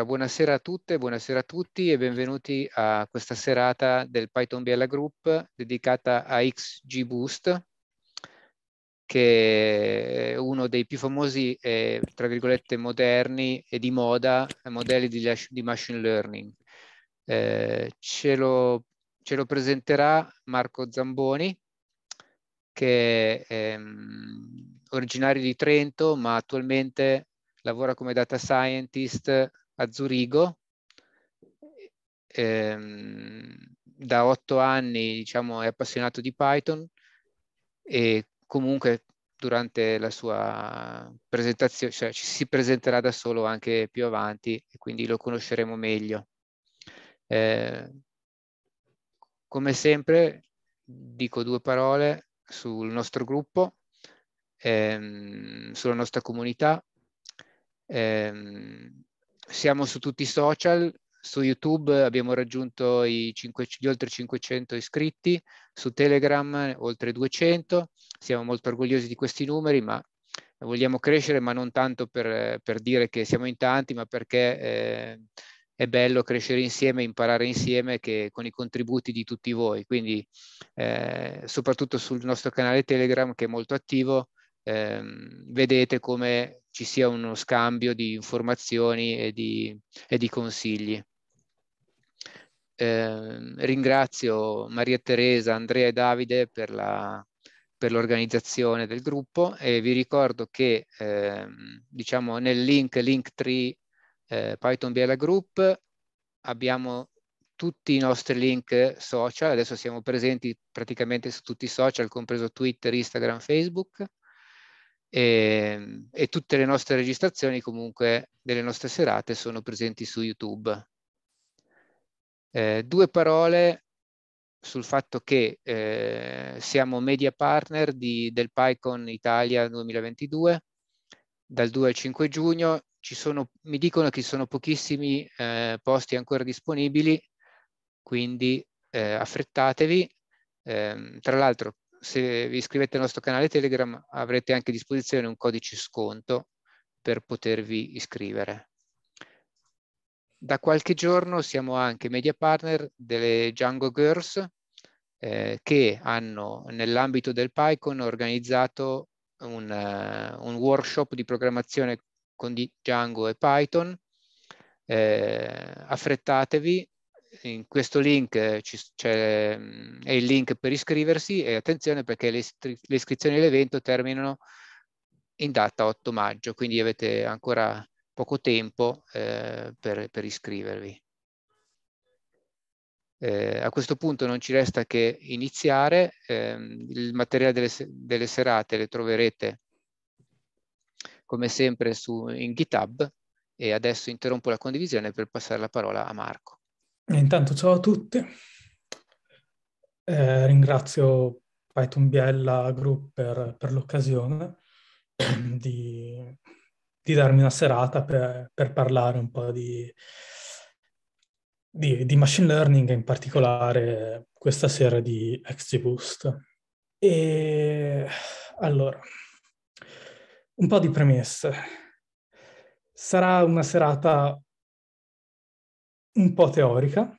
Allora, buonasera a tutte, buonasera a tutti e benvenuti a questa serata del Python Biella Group dedicata a XGBoost, che è uno dei più famosi, eh, tra virgolette, moderni e di moda modelli di, di machine learning. Eh, ce, lo, ce, lo, presenterà Marco Zamboni, che è ehm, originario di Trento, ma attualmente lavora come data scientist a Zurigo. Ehm, da otto anni diciamo, è appassionato di Python e comunque durante la sua presentazione, cioè ci si presenterà da solo anche più avanti e quindi lo conosceremo meglio. Eh, come sempre dico due parole sul nostro gruppo, ehm, sulla nostra comunità. Ehm, siamo su tutti i social, su YouTube abbiamo raggiunto i 5, gli oltre 500 iscritti, su Telegram oltre 200, siamo molto orgogliosi di questi numeri, ma vogliamo crescere, ma non tanto per, per dire che siamo in tanti, ma perché eh, è bello crescere insieme, imparare insieme che, con i contributi di tutti voi. Quindi eh, soprattutto sul nostro canale Telegram che è molto attivo, eh, vedete come ci sia uno scambio di informazioni e di, e di consigli. Eh, ringrazio Maria Teresa, Andrea e Davide per, la, per l'organizzazione del gruppo e vi ricordo che eh, diciamo nel link Linktree eh, Python Biela Group abbiamo tutti i nostri link social, adesso siamo presenti praticamente su tutti i social, compreso Twitter, Instagram, Facebook e, ehm, e, tutte le nostre registrazioni comunque delle nostre serate sono presenti su YouTube. Eh, due parole sul fatto che eh, siamo media partner di, del PyCon Italia 2022 dal 2 al 5 giugno. Ci Sono, mi dicono che ci sono pochissimi eh, posti ancora disponibili, quindi eh, affrettatevi. Ehm, tra l'altro se vi iscrivete al nostro canale Telegram avrete anche a disposizione un codice sconto per potervi iscrivere. Da qualche giorno siamo anche media partner delle Django Girls eh, che hanno nell'ambito del PyCon organizzato un, uh, un, workshop di programmazione con Django e Python. Eh, affrettatevi, in questo link eh, mm, è il link per iscriversi e attenzione perché le, le iscrizioni all'evento terminano in data 8 maggio, quindi avete ancora poco tempo eh, per, per, iscrivervi. Eh, a questo punto non ci resta che iniziare, eh, il materiale delle, delle, serate le troverete come sempre su, in GitHub e adesso interrompo la condivisione per passare la parola a Marco. Intanto ciao a tutti, eh, ringrazio Python Biella Group per, per l'occasione ehm, di, di, darmi una serata per, per parlare un po' di, di, di, machine learning, in particolare questa sera di XGBoost. E allora, un po' di premesse. Sarà una serata un po' teorica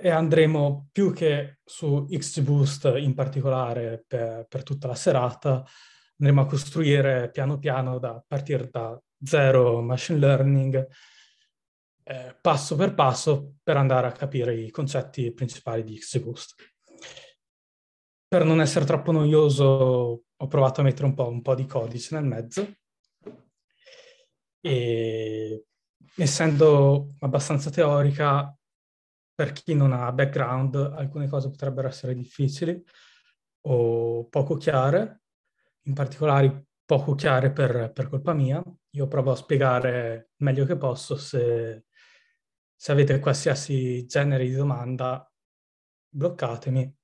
e andremo più che su XGBoost in particolare per, per, tutta la serata, andremo a costruire piano piano da partire da zero machine learning, eh, passo per passo per andare a capire i concetti principali di XGBoost. Per non essere troppo noioso ho provato a mettere un po', un po di codice nel mezzo e essendo abbastanza teorica, per chi non ha background, alcune cose potrebbero essere difficili o poco chiare, in particolare poco chiare per, per colpa mia. Io provo a spiegare meglio che posso se, se avete qualsiasi genere di domanda, bloccatemi.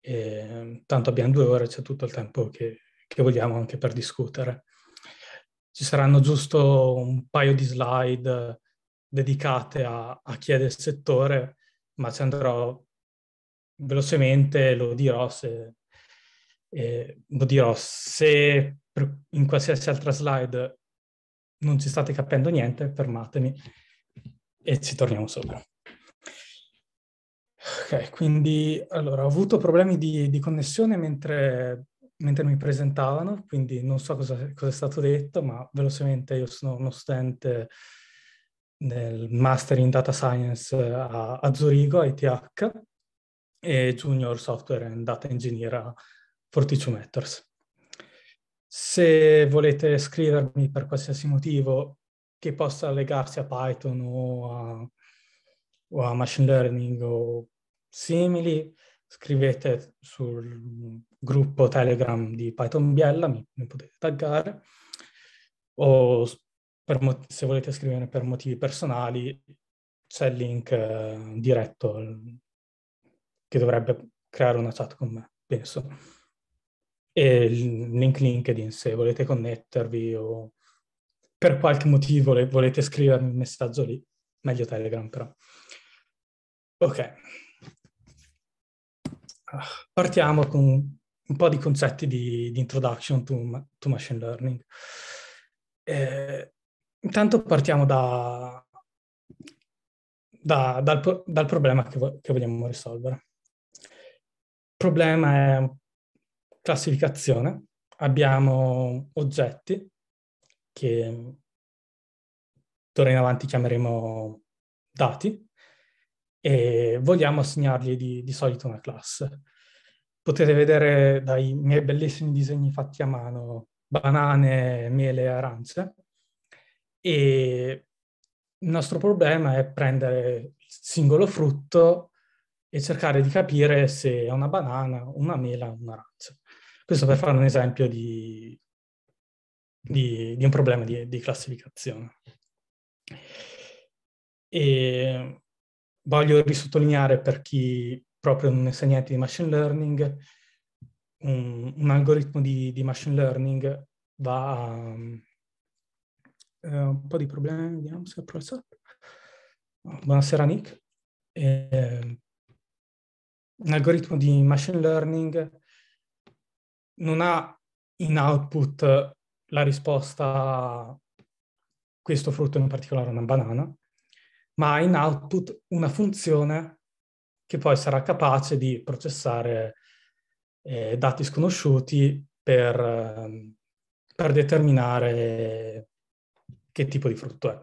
E, ehm, tanto abbiamo due ore, c'è tutto il tempo che, che vogliamo anche per discutere ci saranno giusto un paio di slide dedicate a, a chi è del settore, ma ci andrò velocemente, lo dirò se, eh, lo dirò se in qualsiasi altra slide non ci state capendo niente, fermatemi e ci torniamo sopra. Ok, quindi allora, ho avuto problemi di, di connessione mentre mentre mi presentavano, quindi non so cosa, cosa, è stato detto, ma velocemente io sono uno studente nel Master in Data Science eh, a, a Zurigo, a ITH, e Junior Software and Data Engineer a Fortitude Matters. Se volete scrivermi per qualsiasi motivo che possa legarsi a Python o a, o a machine learning o simili, scrivete sul gruppo Telegram di Python Biella, mi, mi potete taggare, o mot- se volete scrivere per motivi personali c'è il link eh, diretto l- che dovrebbe creare una chat con me, penso. E il link LinkedIn se volete connettervi o per qualche motivo le- volete scrivermi un messaggio lì, meglio Telegram però. Ok, ah, partiamo con un po' di concetti di, di introduction to, to, machine learning. Eh, intanto partiamo da, da, dal, dal, problema che, vo- che vogliamo risolvere. Il problema è classificazione. Abbiamo oggetti che d'ora in avanti chiameremo dati e vogliamo assegnargli di, di solito una classe potete vedere dai miei bellissimi disegni fatti a mano, banane, miele e arance. E il nostro problema è prendere il singolo frutto e cercare di capire se è una banana, una mela o un'arancia. Questo per fare un esempio di, di, di un problema di, di classificazione. E voglio risottolineare per chi proprio un insegnante di machine learning, un, un algoritmo di, di, machine learning va a... Um, un po' di problemi, vediamo se apro il chat. Buonasera Nick. Eh, un algoritmo di machine learning non ha in output la risposta a questo frutto in particolare una banana, ma ha in output una funzione che poi sarà capace di processare eh, dati sconosciuti per, ehm, per, determinare che tipo di frutto è.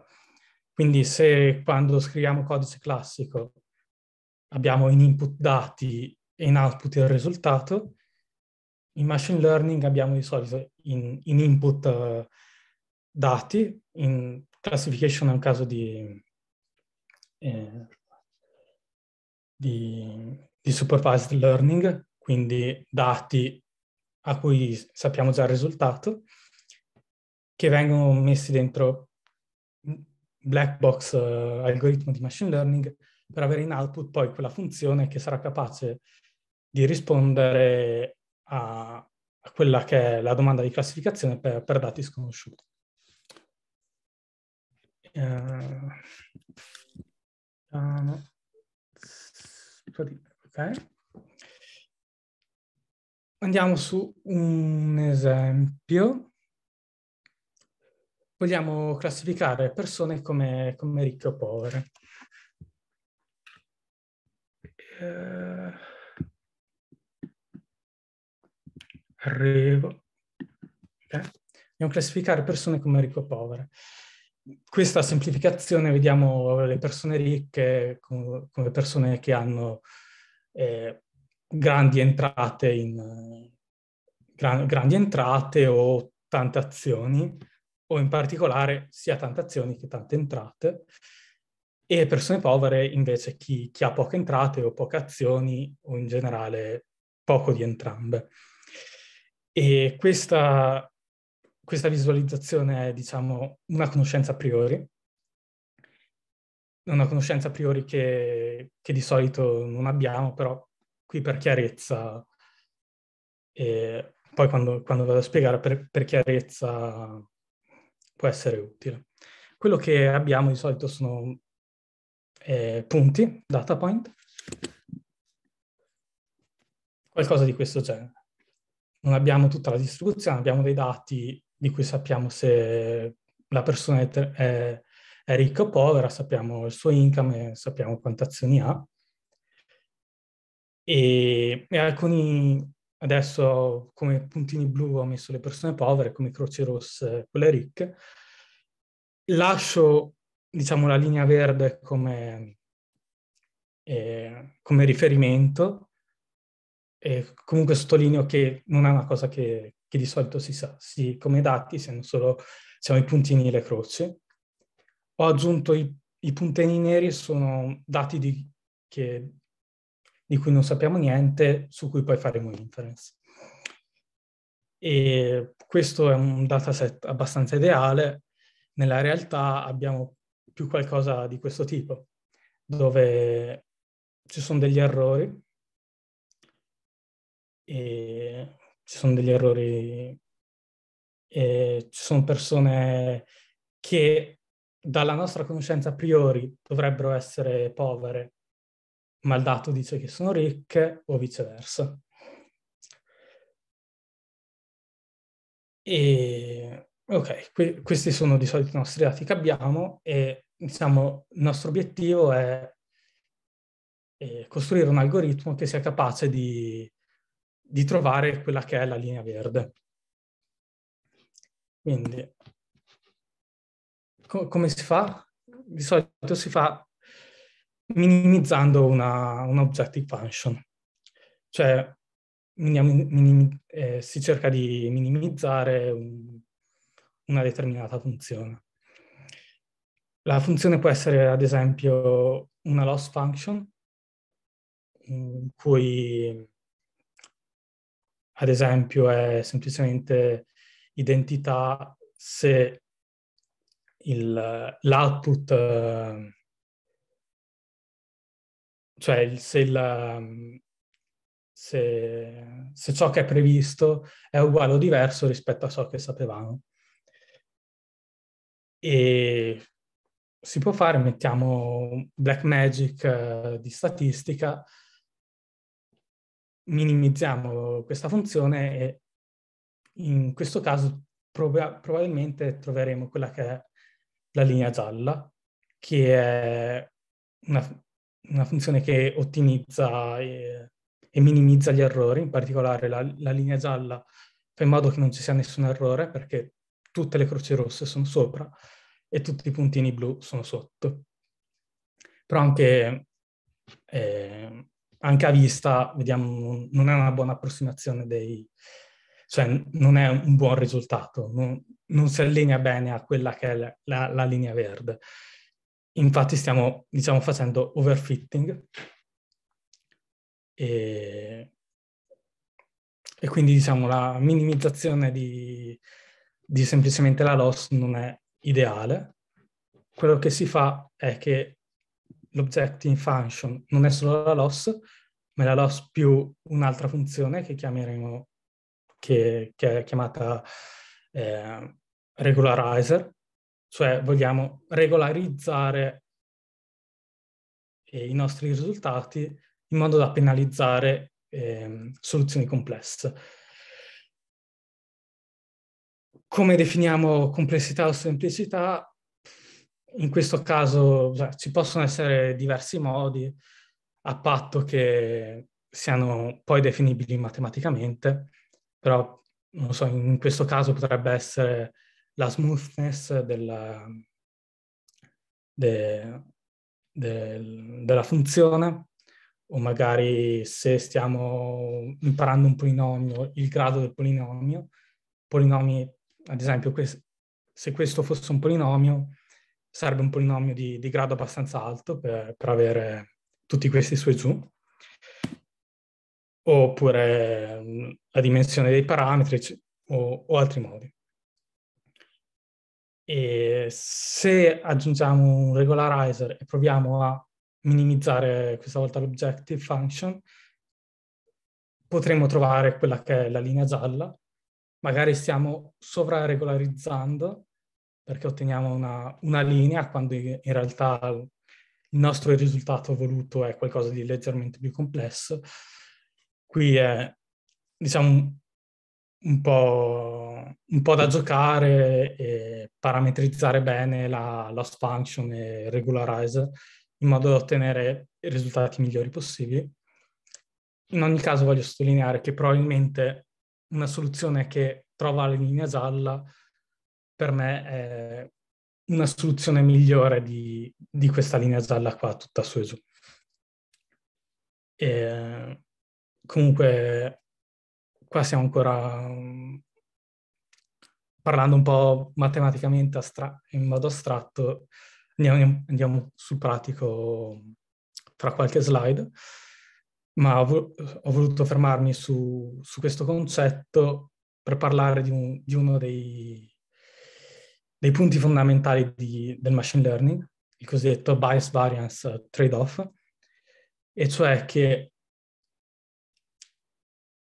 Quindi se quando scriviamo codice classico abbiamo in input dati e in output il risultato, in machine learning abbiamo di solito in, in input uh, dati, in classification è un caso di eh, di, di supervised learning, quindi dati a cui sappiamo già il risultato, che vengono messi dentro black box uh, algoritmo di machine learning per avere in output poi quella funzione che sarà capace di rispondere a, a quella che è la domanda di classificazione per, per dati sconosciuti. Uh, uh, ok? Eh? Andiamo su un esempio. Vogliamo classificare persone come, come ricche o povere. Eh, arrivo. Okay. Vogliamo classificare persone come ricche o povere questa semplificazione vediamo le persone ricche come persone che hanno eh, grandi entrate in gran, grandi entrate o tante azioni o in particolare sia tante azioni che tante entrate e persone povere invece chi, chi ha poche entrate o poche azioni o in generale poco di entrambe. E questa questa visualizzazione è, diciamo, una conoscenza a priori, una conoscenza a priori che, che di solito non abbiamo, però qui per chiarezza, e poi quando, quando vado a spiegare per, per chiarezza può essere utile. Quello che abbiamo di solito sono eh, punti, data point, qualcosa di questo genere. Non abbiamo tutta la distribuzione, abbiamo dei dati di cui sappiamo se la persona è, è, è ricca o povera, sappiamo il suo income, sappiamo quante azioni ha. E, e, alcuni, adesso come puntini blu ho messo le persone povere, come croci rosse quelle ricche. Lascio, diciamo, la linea verde come, eh, come riferimento e comunque sottolineo che non è una cosa che, che di solito si sa, si, come dati siamo solo siamo i puntini e le croci. Ho aggiunto i, i puntini neri sono dati di, che, di cui non sappiamo niente, su cui poi faremo inference. E questo è un dataset abbastanza ideale, nella realtà abbiamo più qualcosa di questo tipo, dove ci sono degli errori e ci sono degli errori, e ci sono persone che dalla nostra conoscenza a priori dovrebbero essere povere, ma il dato dice che sono ricche o viceversa. E ok, que- questi sono di solito i nostri dati che abbiamo e diciamo il nostro obiettivo è, è costruire un algoritmo che sia capace di di trovare quella che è la linea verde. Quindi, co- come si fa? Di solito si fa minimizzando una, un objective function, cioè minim- minim- eh, si cerca di minimizzare un, una determinata funzione. La funzione può essere, ad esempio, una loss function, in cui ad esempio, è semplicemente identità se il, l'output, ehm, cioè se, il, ehm, se, se ciò che è previsto è uguale o diverso rispetto a ciò che sapevamo. E si può fare, mettiamo black magic eh, di statistica minimizziamo questa funzione e in questo caso prob- probabilmente troveremo quella che è la linea gialla, che è una, una funzione che ottimizza e, e, minimizza gli errori, in particolare la, la linea gialla fa in modo che non ci sia nessun errore perché tutte le croci rosse sono sopra e tutti i puntini blu sono sotto. Però anche eh, anche a vista, vediamo, non è una buona approssimazione dei... cioè non è un buon risultato, non, non si allinea bene a quella che è la, la, la linea verde. Infatti stiamo, diciamo, facendo overfitting e, e quindi, diciamo, la minimizzazione di, di semplicemente la loss non è ideale. Quello che si fa è che l'objecting function non è solo la loss, ma è la loss più un'altra funzione che chiameremo, che, che è chiamata eh, regularizer, cioè vogliamo regolarizzare eh, i nostri risultati in modo da penalizzare eh, soluzioni complesse. Come definiamo complessità o semplicità? in questo caso cioè, ci possono essere diversi modi, a patto che siano poi definibili matematicamente, però non so, in questo caso potrebbe essere la smoothness della, de, de, della funzione, o magari se stiamo imparando un polinomio, il grado del polinomio, polinomi, ad esempio, se questo fosse un polinomio, serve un polinomio di, di grado abbastanza alto per, per, avere tutti questi suoi zoom, oppure la dimensione dei parametri o, o altri modi. E se aggiungiamo un regularizer e proviamo a minimizzare questa volta l'objective function, potremmo trovare quella che è la linea gialla, magari stiamo sovraregolarizzando perché otteniamo una, una linea quando in realtà il nostro risultato voluto è qualcosa di leggermente più complesso. Qui è, diciamo, un po', un po', da giocare e parametrizzare bene la loss function e il regularizer in modo da ottenere i risultati migliori possibili. In ogni caso voglio sottolineare che probabilmente una soluzione che trova la linea gialla per me è una soluzione migliore di, di questa linea gialla qua, tutta su e giù. E comunque qua siamo ancora mm, parlando un po' matematicamente astra- in modo astratto, andiamo, andiamo, sul pratico mm, tra qualche slide, ma ho, ho voluto fermarmi su, su, questo concetto per parlare di, un, di uno dei, dei punti fondamentali di, del machine learning, il cosiddetto bias variance trade-off, e cioè che,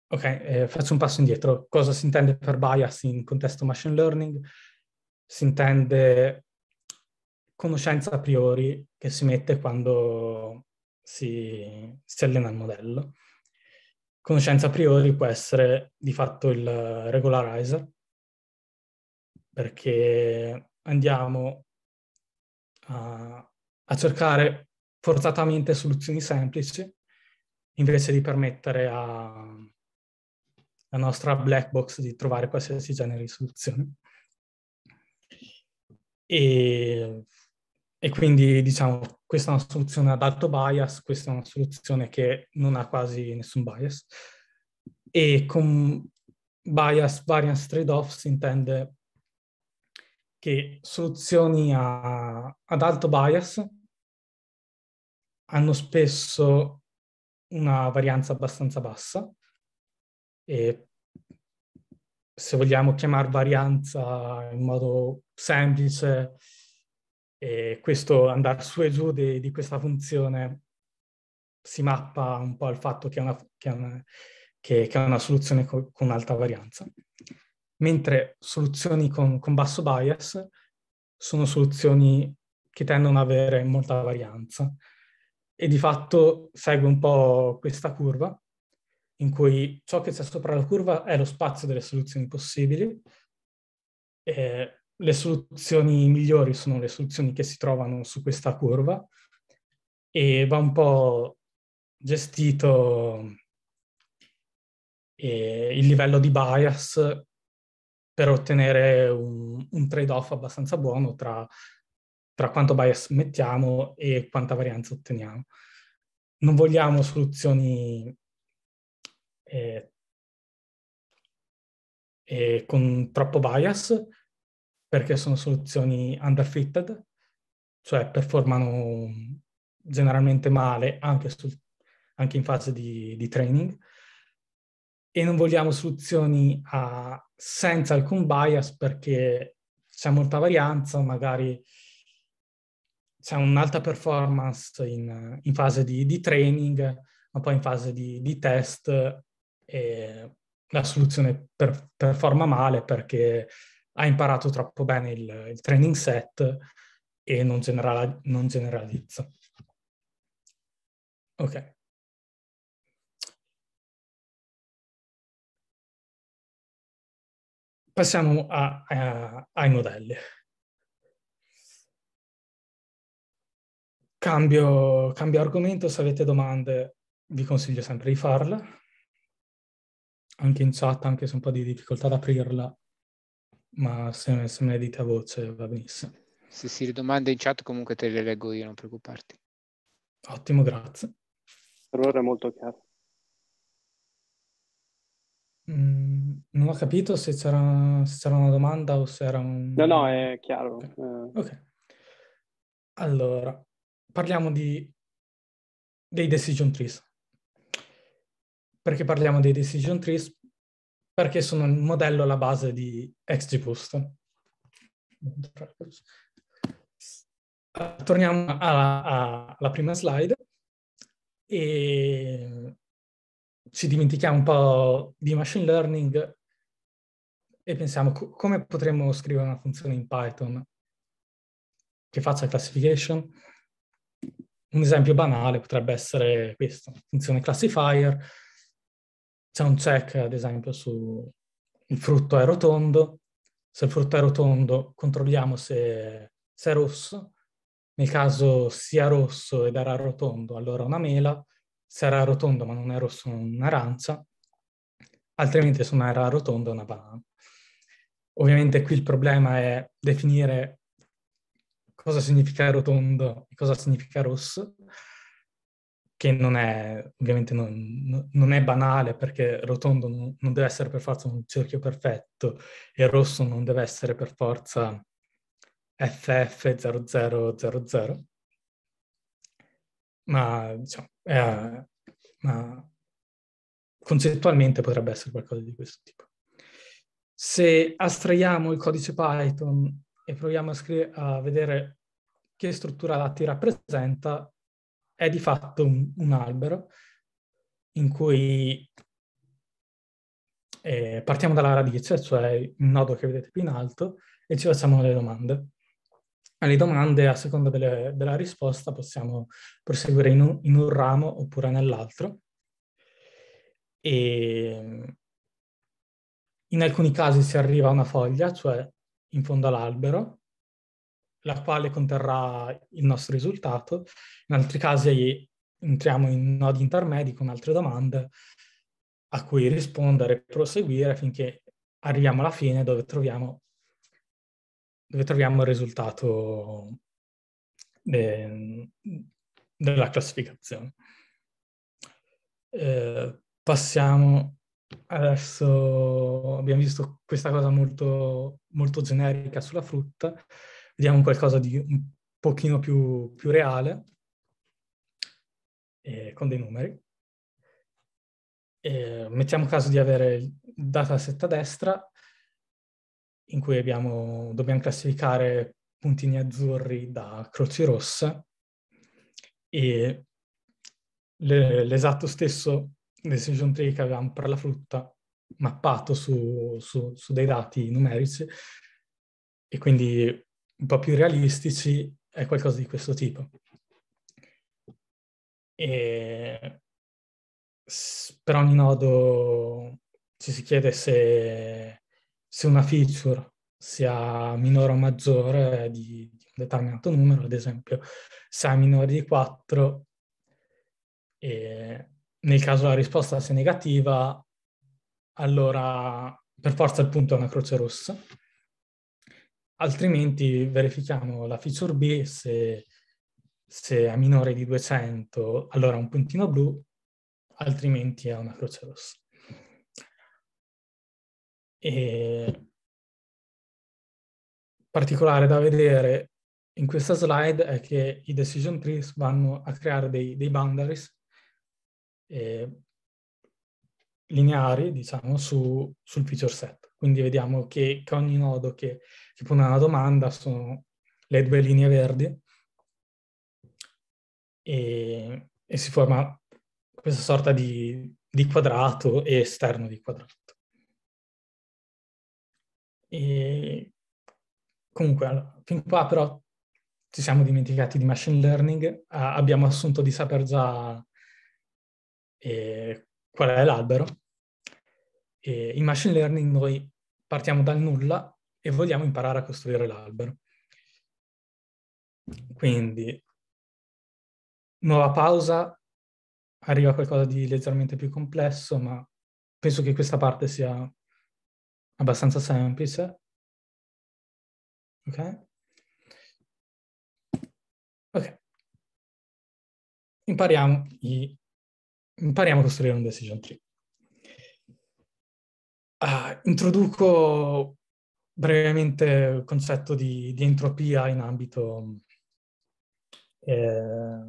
ok, eh, faccio un passo indietro, cosa si intende per bias in contesto machine learning? Si intende conoscenza a priori che si mette quando si, si allena il modello. Conoscenza a priori può essere di fatto il regularizer, perché andiamo a, a cercare forzatamente soluzioni semplici invece di permettere alla nostra black box di trovare qualsiasi genere di soluzione. E, e, quindi diciamo questa è una soluzione ad alto bias, questa è una soluzione che non ha quasi nessun bias e con bias variance trade-off si intende che soluzioni a, ad alto bias hanno spesso una varianza abbastanza bassa e se vogliamo chiamare varianza in modo semplice e questo andare su e giù di, di questa funzione si mappa un po' al fatto che è una, che è una, che, che è una soluzione co- con alta varianza mentre soluzioni con, con basso bias sono soluzioni che tendono ad avere molta varianza e di fatto segue un po' questa curva in cui ciò che c'è sopra la curva è lo spazio delle soluzioni possibili. E le soluzioni migliori sono le soluzioni che si trovano su questa curva e va un po' gestito eh, il livello di bias per ottenere un, un trade-off abbastanza buono tra, tra, quanto bias mettiamo e quanta varianza otteniamo. Non vogliamo soluzioni eh, eh, con troppo bias, perché sono soluzioni underfitted, cioè performano generalmente male anche, sul, anche in fase di, di training e non vogliamo soluzioni a, senza alcun bias perché c'è molta varianza, magari c'è un'alta performance in, in fase di, di, training, ma poi in fase di, di test la soluzione per, performa male perché ha imparato troppo bene il, il training set e non, general, non generalizza. Ok. Passiamo a, a, ai modelli. Cambio, cambio argomento, se avete domande vi consiglio sempre di farle, anche in chat, anche se un po' di difficoltà ad aprirla, ma se, se me le dite a voce va benissimo. Se si ridomanda in chat comunque te le leggo io, non preoccuparti. Ottimo, grazie. Per ora è molto chiaro. Mm, non ho capito se c'era, se c'era, una domanda o se era un... No, no, è chiaro. Ok. Eh. okay. Allora, parliamo di, dei decision trees. Perché parliamo dei decision trees? Perché sono il modello alla base di XGBoost. Torniamo alla, alla prima slide. E ci dimentichiamo un po' di machine learning e pensiamo co- come potremmo scrivere una funzione in Python che faccia classification. Un esempio banale potrebbe essere questo, funzione classifier, c'è un check ad esempio su il frutto è rotondo, se il frutto è rotondo controlliamo se, se è rosso, nel caso sia rosso ed era rotondo allora una mela, sarà rotondo ma non è rosso un'arancia, altrimenti se non era rotondo una banana. Ovviamente qui il problema è definire cosa significa rotondo e cosa significa rosso, che non è ovviamente non, non è banale perché rotondo non deve essere per forza un cerchio perfetto e rosso non deve essere per forza FF0000, ma diciamo, eh, ma concettualmente potrebbe essere qualcosa di questo tipo. Se astraiamo il codice Python e proviamo a, scri- a vedere che struttura dati rappresenta, è di fatto un, un albero in cui eh, partiamo dalla radice, cioè il nodo che vedete qui in alto, e ci facciamo le domande alle domande, a seconda delle, della risposta, possiamo proseguire in un, in un ramo oppure nell'altro. E in alcuni casi si arriva a una foglia, cioè in fondo all'albero, la quale conterrà il nostro risultato. In altri casi entriamo in nodi intermedi con altre domande a cui rispondere e proseguire finché arriviamo alla fine dove troviamo dove troviamo il risultato de, della classificazione. Eh, passiamo adesso, abbiamo visto questa cosa molto, molto generica sulla frutta, vediamo qualcosa di un pochino più, più reale, eh, con dei numeri. Eh, mettiamo caso di avere il dataset a destra in cui abbiamo, dobbiamo classificare puntini azzurri da croci rosse e le, l'esatto stesso decision tree che avevamo per la frutta mappato su, su, su dei dati numerici e quindi un po' più realistici è qualcosa di questo tipo. E per ogni nodo ci si chiede se se una feature sia minore o maggiore di, di un determinato numero, ad esempio se è minore di 4 e nel caso la risposta sia negativa, allora per forza il punto è una croce rossa, altrimenti verifichiamo la feature B se, se è minore di 200, allora è un puntino blu, altrimenti è una croce rossa. E particolare da vedere in questa slide è che i decision trees vanno a creare dei, dei boundaries eh, lineari, diciamo, su, sul feature set. Quindi vediamo che, che ogni nodo che, che pone una domanda sono le due linee verdi e, e si forma questa sorta di, di quadrato e esterno di quadrato. E comunque, fin qua però ci siamo dimenticati di machine learning, ah, abbiamo assunto di saper già eh, qual è l'albero. E in machine learning noi partiamo dal nulla e vogliamo imparare a costruire l'albero. Quindi, nuova pausa, arriva qualcosa di leggermente più complesso, ma penso che questa parte sia abbastanza semplice. Ok? Ok. Impariamo, i, impariamo a costruire un decision tree. Uh, introduco brevemente il concetto di, di entropia in ambito, eh,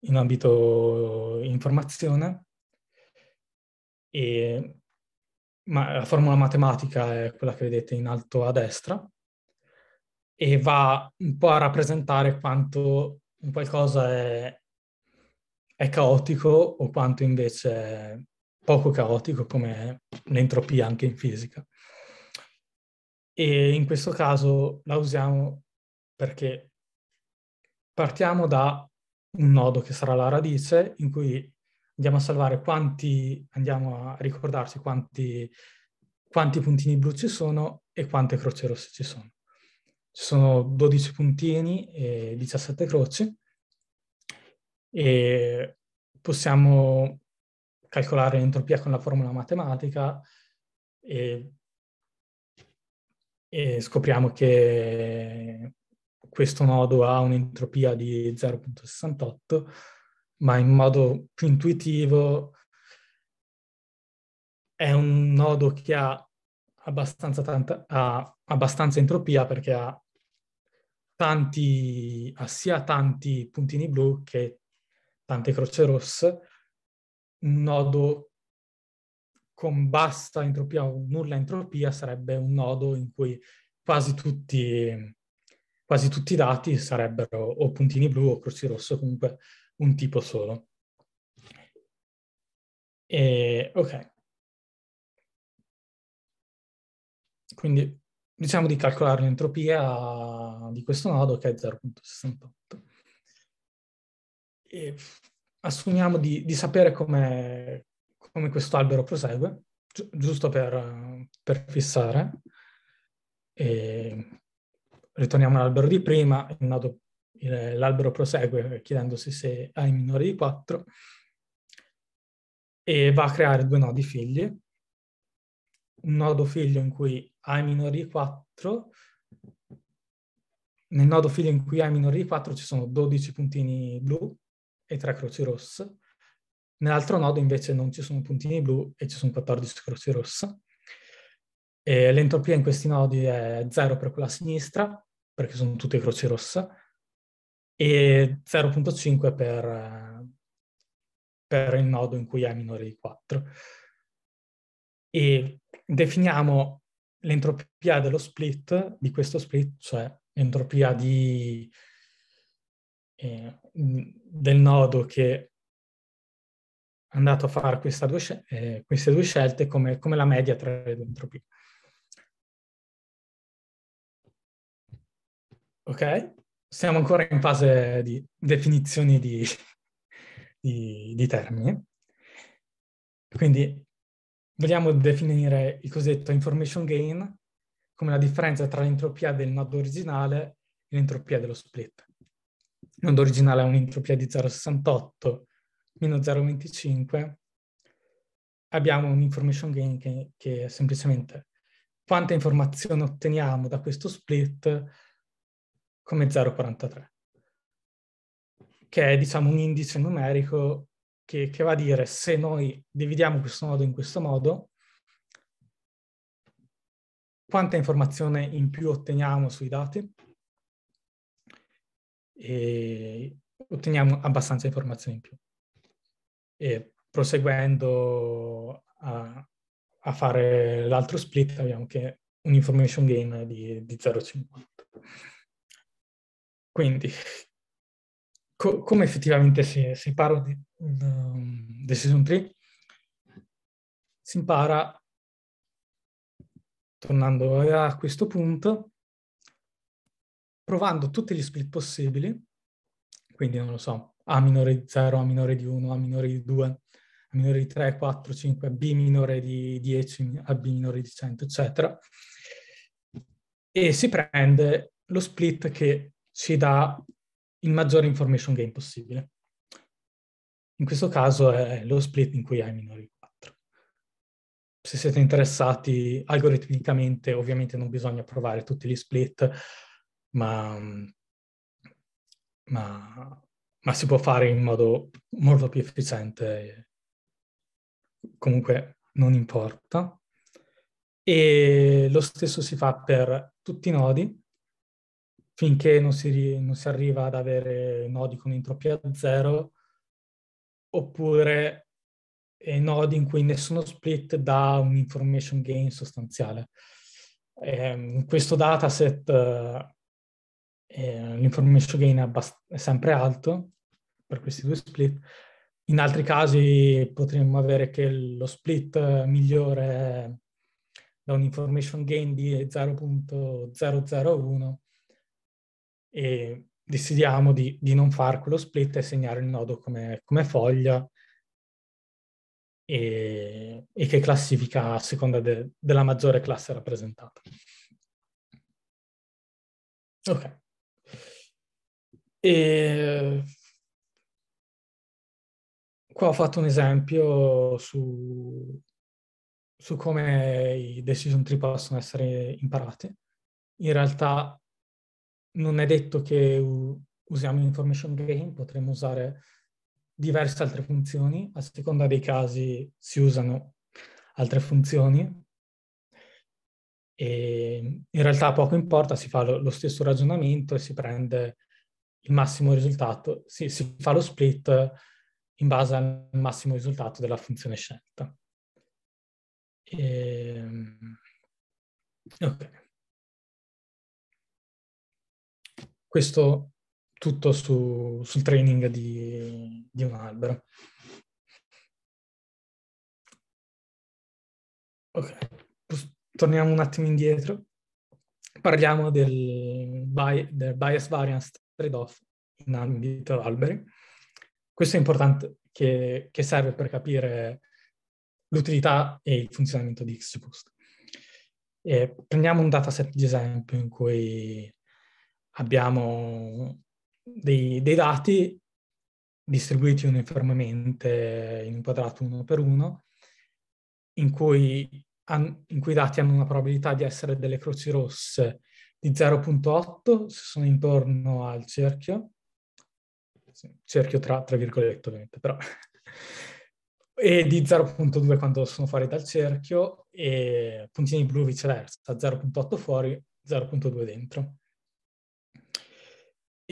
in ambito informazione e ma la formula matematica è quella che vedete in alto a destra e va un po' a rappresentare quanto qualcosa è, è caotico o quanto invece è poco caotico come l'entropia anche in fisica. E in questo caso la usiamo perché partiamo da un nodo che sarà la radice in cui andiamo a salvare quanti, andiamo a ricordarci quanti, quanti puntini blu ci sono e quante croce rosse ci sono. Ci sono 12 puntini e 17 croci e possiamo calcolare l'entropia con la formula matematica e, e scopriamo che questo nodo ha un'entropia di 0.68 ma in modo più intuitivo. È un nodo che ha abbastanza, tanta, ha abbastanza entropia perché ha, tanti, ha sia tanti puntini blu che tante croce rosse. Un nodo con bassa entropia o nulla entropia sarebbe un nodo in cui quasi tutti, quasi tutti i dati sarebbero o puntini blu o croci rosso, comunque un tipo solo. E, ok. Quindi diciamo di calcolare l'entropia di questo nodo che è 0.68. E assumiamo di, di sapere come, questo albero prosegue, gi- giusto per, per fissare. E ritorniamo all'albero di prima, il nodo l'albero prosegue eh, chiedendosi se A è minore di 4 e va a creare due nodi figli, un nodo figlio in cui A è minore di 4, nel nodo figlio in cui A è minore di 4 ci sono 12 puntini blu e 3 croci rosse, nell'altro nodo invece non ci sono puntini blu e ci sono 14 croci rosse. l'entropia in questi nodi è 0 per quella sinistra, perché sono tutte croci rosse, e 0.5 per, eh, per il nodo in cui è minore di 4. E definiamo l'entropia dello split, di questo split, cioè l'entropia di, eh, del nodo che è andato a fare due, eh, queste due scelte come, come, la media tra le due entropie. Ok? siamo ancora in fase di definizioni di, di, di termini. Quindi vogliamo definire il cosiddetto information gain come la differenza tra l'entropia del nodo originale e l'entropia dello split. Il nodo originale ha un'entropia di 0,68 meno 0,25. Abbiamo un information gain che, che è semplicemente quante informazioni otteniamo da questo split come 0,43, che è diciamo un indice numerico che, che va a dire se noi dividiamo questo nodo in questo modo, quanta informazione in più otteniamo sui dati e otteniamo abbastanza informazione in più. E proseguendo a, a fare l'altro split abbiamo che un information gain di, di 0,50. Quindi, co- come effettivamente si, si impara di, um, decision tree? Si impara, tornando a questo punto, provando tutti gli split possibili, quindi non lo so, A minore di 0, A minore di 1, A minore di 2, A minore di 3, 4, 5, B minore di 10, A B minore di 100, eccetera. E si prende lo split che si dà il maggiore information gain possibile. In questo caso è lo split in cui hai minore di 4. Se siete interessati algoritmicamente, ovviamente non bisogna provare tutti gli split, ma, ma, ma si può fare in modo molto più efficiente. Comunque non importa. E lo stesso si fa per tutti i nodi, finché non si, non si arriva ad avere nodi con entropia zero, oppure eh, nodi in cui nessuno split dà un information gain sostanziale. Ehm, in questo dataset eh, eh, l'information gain è, abbast- è sempre alto per questi due split, in altri casi potremmo avere che lo split eh, migliore da un information gain di 0.001 e decidiamo di, di non fare quello split e segnare il nodo come, come foglia e, e, che classifica a seconda de, della maggiore classe rappresentata. Ok. E qua ho fatto un esempio su, su come i decision tree possono essere imparati. In realtà non è detto che usiamo information gain, potremmo usare diverse altre funzioni, a seconda dei casi si usano altre funzioni e in realtà poco importa, si fa lo, stesso ragionamento e si prende il massimo risultato, si, si fa lo split in base al massimo risultato della funzione scelta. E... Ehm, okay. Questo tutto su, sul training di, di un albero. Ok, torniamo un attimo indietro. Parliamo del, del bias variance trade-off in ambito alberi. Questo è importante che, che serve per capire l'utilità e il funzionamento di XGBoost. E prendiamo un dataset di esempio in cui abbiamo dei, dei dati distribuiti uniformemente in un quadrato uno per uno, in cui, han, in cui i dati hanno una probabilità di essere delle croci rosse di 0.8 se sono intorno al cerchio, cerchio tra, tra virgolette ovviamente, però, e di 0.2 quando sono fuori dal cerchio e puntini blu viceversa, 0.8 fuori, 0.2 dentro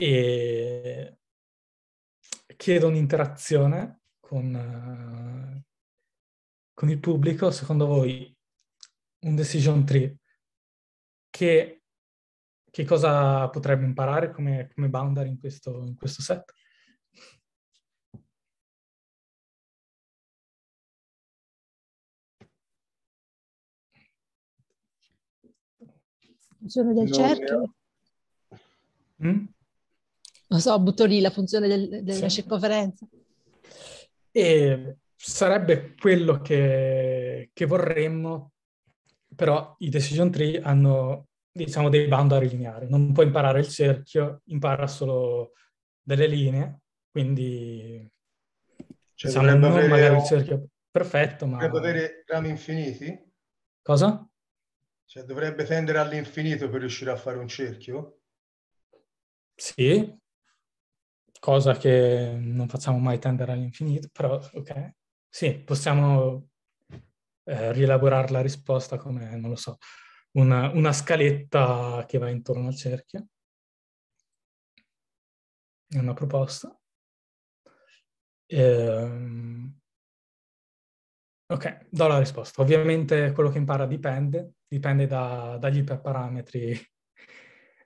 e chiedo un'interazione con, eh, con il pubblico. Secondo voi un decision tree che, che cosa potrebbe imparare come, come boundary in questo, in questo set? Sono del cerchio. Lo so, butto lì la funzione del, della sì. circonferenza. E sarebbe quello che, che, vorremmo, però i decision tree hanno, diciamo, dei boundary lineari. Non puoi imparare il cerchio, impara solo delle linee, quindi cioè, diciamo, non avere... magari il cerchio perfetto, ma... Dovrebbe avere rami infiniti? Cosa? Cioè, dovrebbe tendere all'infinito per riuscire a fare un cerchio? Sì, cosa che non facciamo mai tendere all'infinito, però ok, sì, possiamo eh, rielaborare la risposta come, non lo so, una, una scaletta che va intorno al cerchio. È una proposta. Eh, ok, do la risposta. Ovviamente quello che impara dipende, dipende da, dagli iperparametri,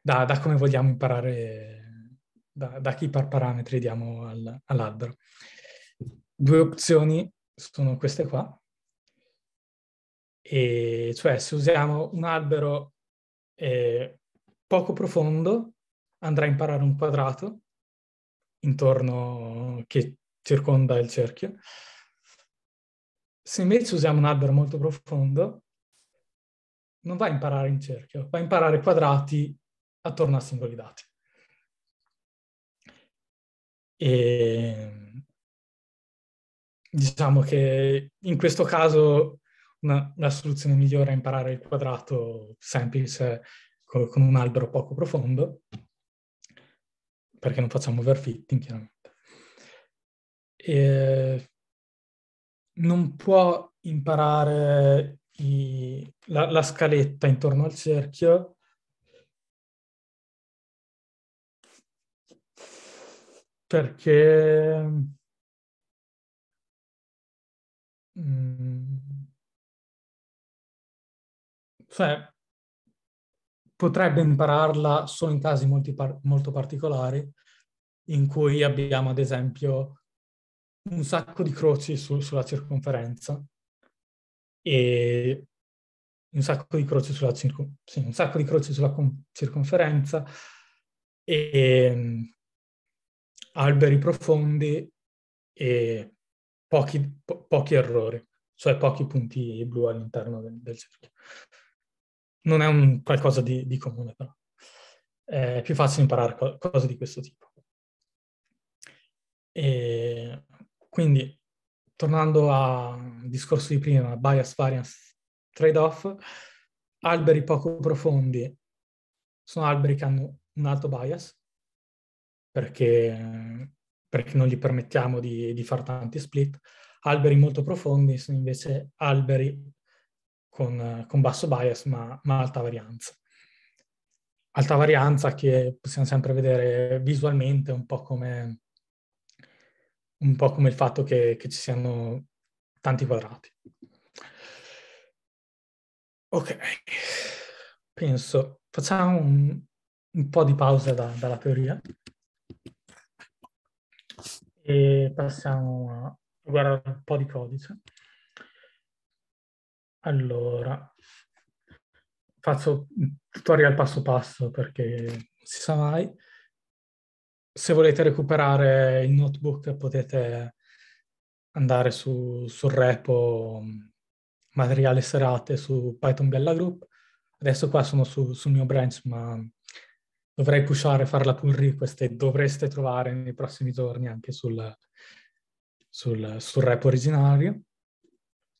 da, da come vogliamo imparare da, da che parametri diamo al, all'albero. Due opzioni sono queste qua, e cioè se usiamo un albero eh, poco profondo andrà a imparare un quadrato intorno che circonda il cerchio. Se invece usiamo un albero molto profondo, non va a imparare in cerchio, va a imparare quadrati attorno a singoli dati. E diciamo che in questo caso una, la soluzione migliore è imparare il quadrato semplice con, con un albero poco profondo, perché non facciamo overfitting chiaramente. E non può imparare i, la, la, scaletta intorno al cerchio perché mh, mm, cioè, potrebbe impararla solo in casi par- molto particolari in cui abbiamo ad esempio un sacco di croci su- sulla circonferenza e un sacco di croci sulla, circun- sì, di croci sulla com- circonferenza e alberi profondi e pochi, po- pochi errori, cioè pochi punti blu all'interno del, del cerchio. Non è un qualcosa di, di comune però. È più facile imparare co- cose di questo tipo. E quindi, tornando al discorso di prima, bias variance trade-off, alberi poco profondi sono alberi che hanno un alto bias, perché, perché non gli permettiamo di, di fare tanti split. Alberi molto profondi sono invece alberi con, con basso bias ma, ma alta varianza alta varianza che possiamo sempre vedere visualmente, un po' come, un po come il fatto che, che, ci siano tanti quadrati. Ok, penso, facciamo un, un po' di pausa da, dalla teoria e passiamo a guardare un po' di codice. Allora, faccio un tutorial passo passo perché non si sa mai. Se volete recuperare il notebook potete andare su, sul repo materiale serate su Python Bella Group. Adesso qua sono su, sul mio branch ma dovrei pushare, fare la pull request e dovreste trovare nei prossimi giorni anche sul, sul, sul rep originario.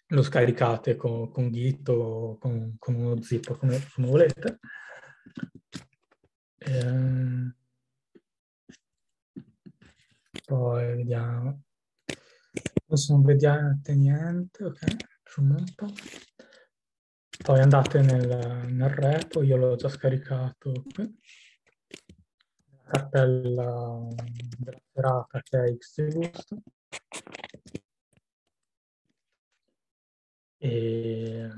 Lo scaricate con, con Git o con, con uno zip come, come volete. Ehm, poi vediamo. Adesso non vediate niente, ok, zoom Poi andate nel, nel repo, io l'ho già scaricato qui cartella della serata che è Xgust e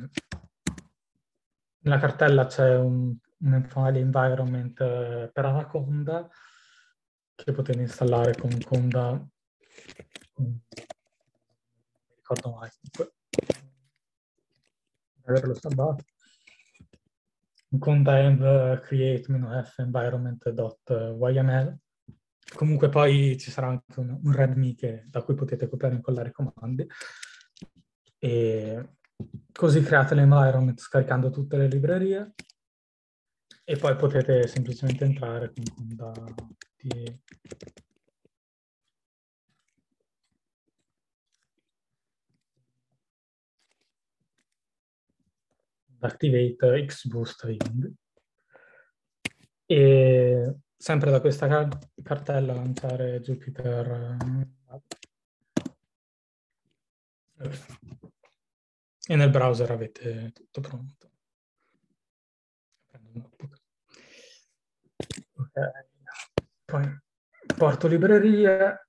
nella cartella c'è un, un file environment eh, per Anaconda che potete installare con Conda non mi ricordo mai comunque averlo salvato contemp eh, create-f-environment.yml. Eh, Comunque poi ci sarà anche un, un readme che, da cui potete copiare e incollare i comandi. E così create l'environment scaricando tutte le librerie e poi potete semplicemente entrare con, da, di Activator XBoostRing. E sempre da questa car cartella lanciare Jupyter. Eh, e nel browser avete tutto pronto. Okay. Poi porto librerie,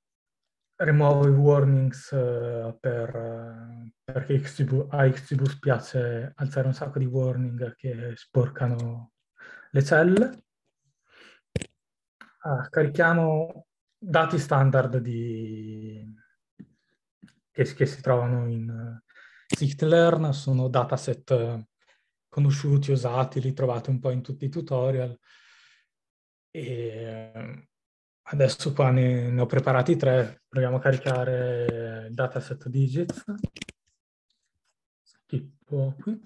remuovo i warnings eh, per, eh, perché XGBoost, a XGBoost piace alzare un sacco di warning che sporcano le celle. Ah, carichiamo dati standard di, che, che, si trovano in eh, SichtLearn, sono dataset eh, conosciuti, usati, li trovate un po' in tutti i tutorial. E, Adesso qua ne, ne ho preparati tre, proviamo a caricare il dataset digits. Tipo qui.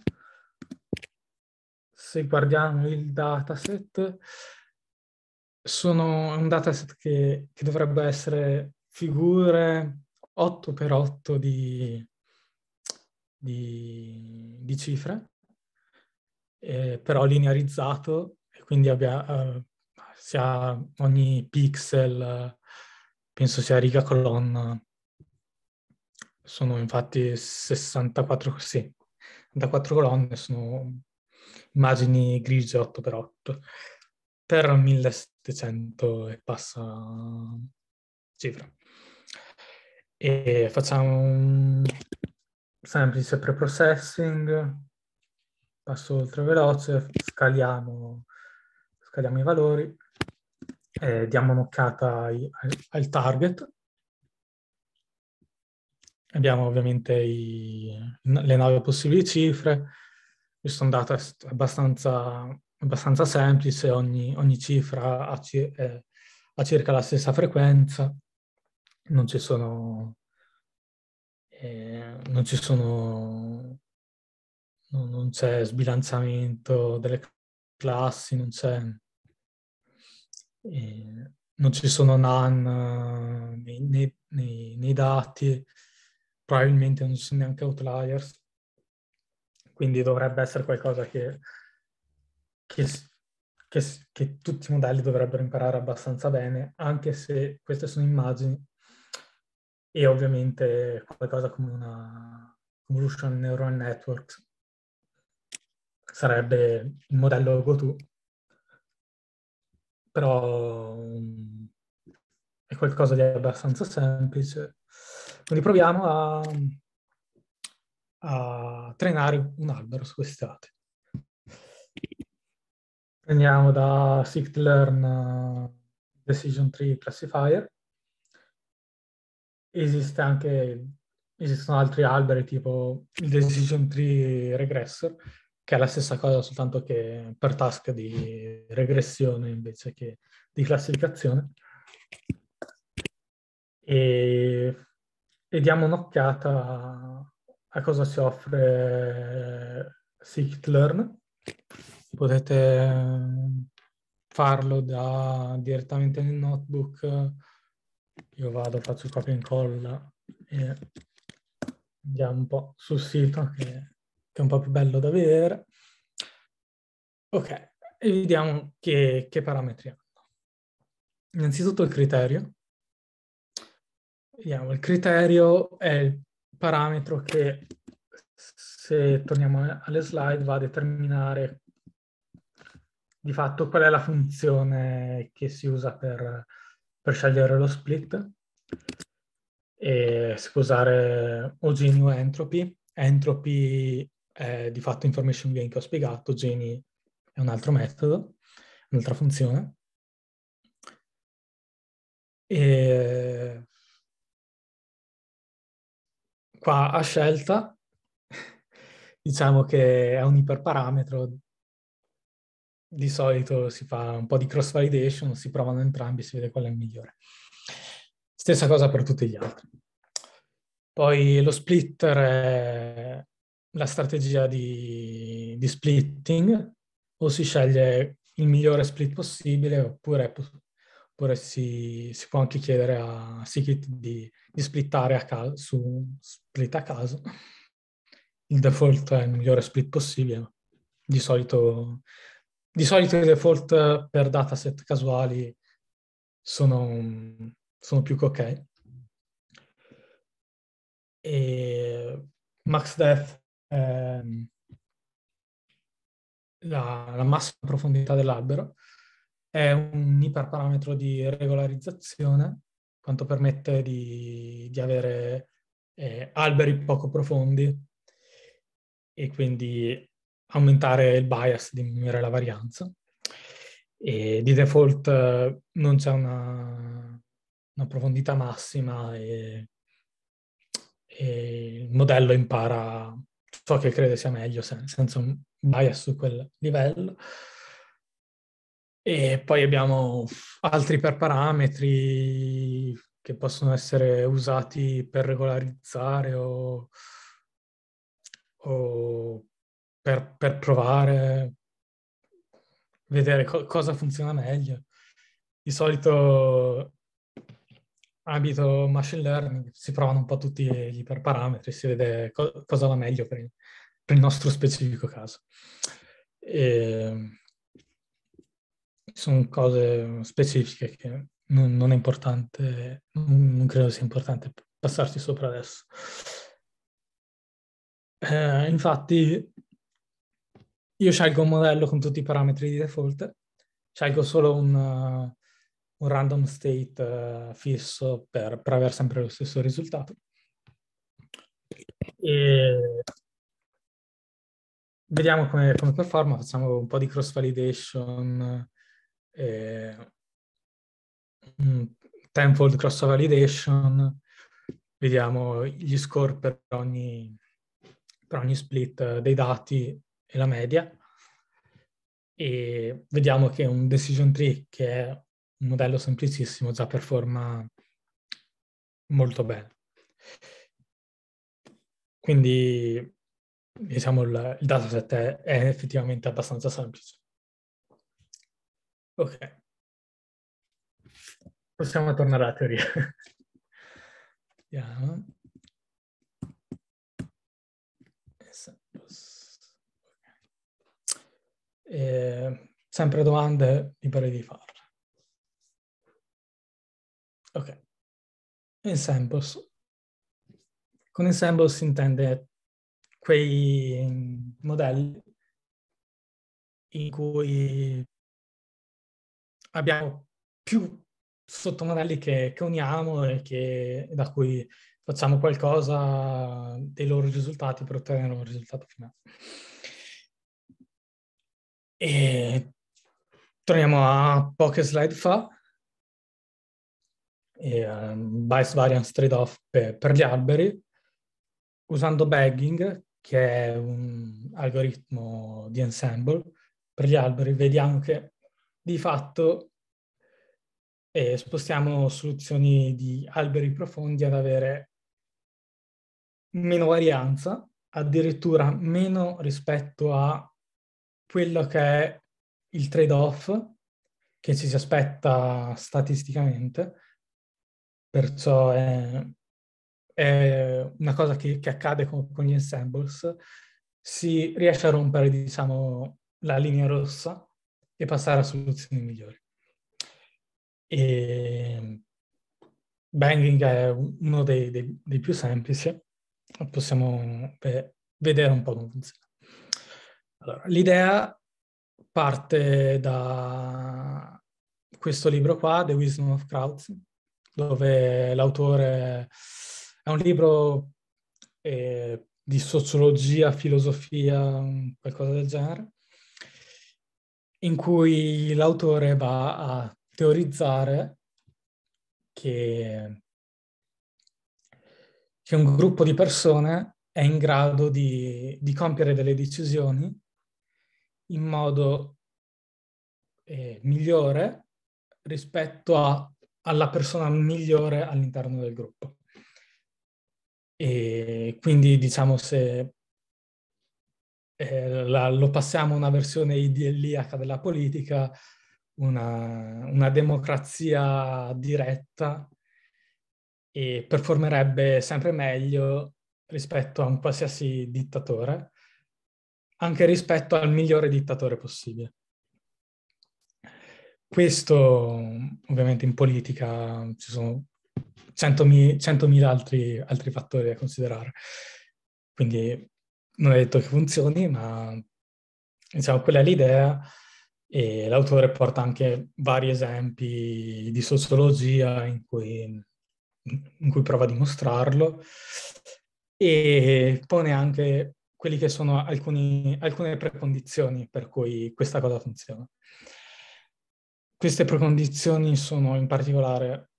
Se guardiamo il dataset, sono un dataset che, che dovrebbe essere figure 8x8 di, di, di cifre, eh, però linearizzato, e quindi abbiamo... eh, sia ogni pixel, penso sia riga colonna. Sono infatti 64, sì, 64 colonne, sono immagini grigie 8x8 per 1700 e passa cifra. E facciamo un semplice preprocessing, passo oltre veloce, scaliamo, scaliamo i valori eh, diamo un'occhiata al target. Abbiamo ovviamente i, le nove possibili cifre, questa ondata è abbastanza, abbastanza semplice, ogni, ogni cifra ha, eh, ha, circa la stessa frequenza, non ci sono... Eh, non ci sono non c'è sbilanciamento delle classi, non c'è non ci sono NAN eh, nei, nei, nei, nei, dati, probabilmente non ci sono neanche outliers, quindi dovrebbe essere qualcosa che, che, che, che tutti i modelli dovrebbero imparare abbastanza bene, anche se queste sono immagini e ovviamente qualcosa come una convolutional neural network sarebbe il modello go-to però mm, è qualcosa di abbastanza semplice. Quindi proviamo a, a trenare un albero su estate. Prendiamo da SigtLearn uh, Decision Tree Classifier. Esiste anche, esistono altri alberi tipo il Decision Tree Regressor, che è la stessa cosa soltanto che per task di regressione invece che di classificazione. E, e diamo un'occhiata a cosa ci offre scikit Potete eh, farlo da, direttamente nel notebook. Io vado, faccio copia e incolla e andiamo un po' sul sito che che è un po' più bello da vedere. Ok, e vediamo che, che parametri hanno. Innanzitutto il criterio. Vediamo, il criterio è il parametro che, se torniamo alle slide, va a determinare di fatto qual è la funzione che si usa per, per scegliere lo split. E si può usare o Entropy. Entropy è eh, di fatto information gain che ho spiegato, Geni è un altro metodo, un'altra funzione. E qua a scelta diciamo che è un iperparametro, di solito si fa un po' di cross validation, si provano entrambi, si vede qual è il migliore. Stessa cosa per tutti gli altri. Poi lo splitter è la strategia di, di splitting, o si sceglie il migliore split possibile, oppure, oppure si, si, può anche chiedere a Sikit di, di, splittare a caso, su split a caso. Il default è il migliore split possibile. Di solito, di solito i default per dataset casuali sono, sono più che ok. E MaxDeath Ehm, la, la massima profondità dell'albero, è un iperparametro di regolarizzazione, quanto permette di, di avere eh, alberi poco profondi e quindi aumentare il bias, diminuire la varianza. E di default eh, non c'è una, una, profondità massima e, e il modello impara so che credo sia meglio sen- senza un bias su quel livello. E poi abbiamo altri per parametri che possono essere usati per regolarizzare o, o per, per, provare, vedere co- cosa funziona meglio. Di solito abito machine learning, si provano un po' tutti gli iperparametri, si vede co- cosa va meglio per il, per il nostro specifico caso. E ehm, sono cose specifiche che non, non, è importante, non credo sia importante passarci sopra adesso. Eh, infatti, io scelgo un modello con tutti i parametri di default, scelgo solo un, un random state uh, fisso per, per, avere sempre lo stesso risultato. E vediamo come, come performa, facciamo un po' di cross validation, eh, tenfold cross validation, vediamo gli score per ogni, per ogni split eh, dei dati e la media e vediamo che un decision tree che è un modello semplicissimo già performa molto bene. Quindi diciamo il, il dataset è, è effettivamente abbastanza semplice. Ok. Possiamo tornare alla teoria. Vediamo. E eh, sempre domande libere di fare. Ok. Ensembles. Con ensembles si intende quei modelli in cui abbiamo più sottomodelli che, che uniamo e che, da cui facciamo qualcosa dei loro risultati per ottenere un risultato finale. E torniamo a poche slide fa e, um, ehm, bias variance trade-off per, per, gli alberi, usando bagging, che è un algoritmo di ensemble, per gli alberi vediamo che di fatto eh, spostiamo soluzioni di alberi profondi ad avere meno varianza, addirittura meno rispetto a quello che è il trade-off che ci si aspetta statisticamente Perciò è, è una cosa che, che accade con, con, gli ensembles. Si riesce a rompere, diciamo, la linea rossa e passare a soluzioni migliori. E Banging è uno dei, dei, dei più semplici. Possiamo beh, vedere un po' come funziona. Allora, l'idea parte da questo libro qua, The Wisdom of Crowds, dove l'autore è un libro eh, di sociologia, filosofia, qualcosa del genere, in cui l'autore va a teorizzare che, che un gruppo di persone è in grado di, di compiere delle decisioni in modo eh, migliore rispetto a alla persona migliore all'interno del gruppo. E quindi diciamo se eh, la, lo passiamo a una versione idilliaca della politica, una, una democrazia diretta e performerebbe sempre meglio rispetto a un qualsiasi dittatore, anche rispetto al migliore dittatore possibile. Questo ovviamente in politica ci sono centomi- centomila altri, altri fattori da considerare, quindi non è detto che funzioni, ma diciamo quella è l'idea e l'autore porta anche vari esempi di sociologia in cui, in cui prova a dimostrarlo e pone anche quelli che sono alcuni, alcune precondizioni per cui questa cosa funziona. Queste precondizioni sono in particolare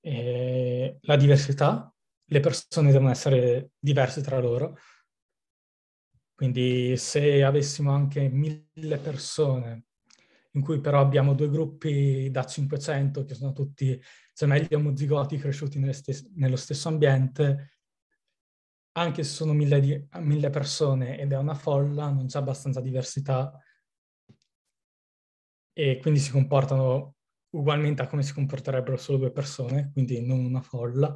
eh, la diversità, le persone devono essere diverse tra loro, quindi se avessimo anche mille persone in cui però abbiamo due gruppi da 500 che sono tutti gemelli o muzigoti cresciuti stes- nello stesso ambiente, anche se sono mille, di- mille persone ed è una folla, non c'è abbastanza diversità e quindi si comportano ugualmente a come si comporterebbero solo due persone, quindi non una folla,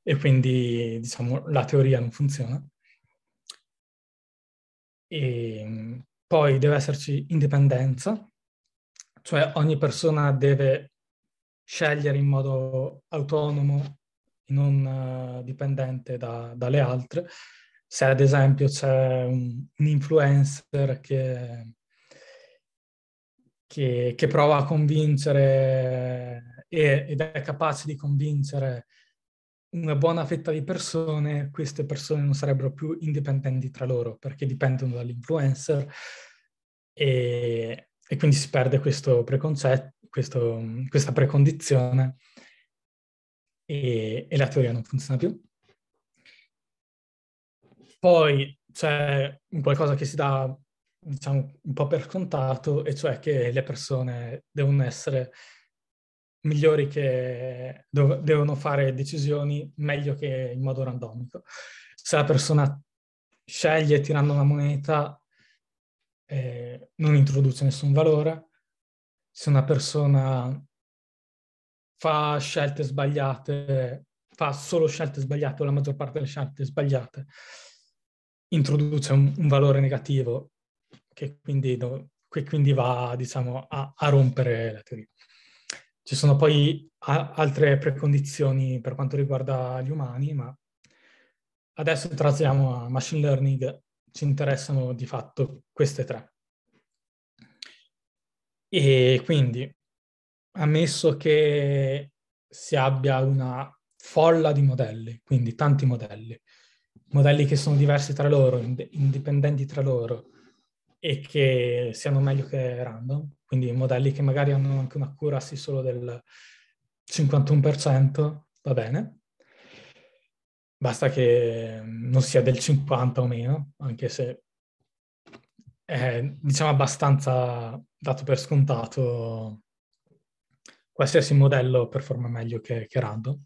e quindi diciamo la teoria non funziona. E poi deve esserci indipendenza, cioè ogni persona deve scegliere in modo autonomo e non eh, dipendente da, dalle altre. Se ad esempio c'è un, un influencer che che, che prova a convincere e, ed è capace di convincere una buona fetta di persone, queste persone non sarebbero più indipendenti tra loro perché dipendono dall'influencer e, e quindi si perde questo preconcetto, questo, questa precondizione e, e, la teoria non funziona più. Poi c'è qualcosa che si dà diciamo, un po' per scontato, e cioè che le persone devono essere migliori che dov- devono fare decisioni meglio che in modo randomico. Se la persona sceglie tirando una moneta, eh, non introduce nessun valore. Se una persona fa scelte sbagliate, fa solo scelte sbagliate o la maggior parte delle scelte sbagliate, introduce un, un valore negativo che quindi, che quindi va diciamo, a, a, rompere la teoria. Ci sono poi a, altre precondizioni per quanto riguarda gli umani, ma adesso traziamo a machine learning, ci interessano di fatto queste tre. E quindi, ammesso che si abbia una folla di modelli, quindi tanti modelli, modelli che sono diversi tra loro, indipendenti tra loro, e che siano meglio che random, quindi modelli che magari hanno anche una accuracy solo del 51%, va bene. Basta che non sia del 50 o meno, anche se è diciamo abbastanza dato per scontato qualsiasi modello performa meglio che, che random.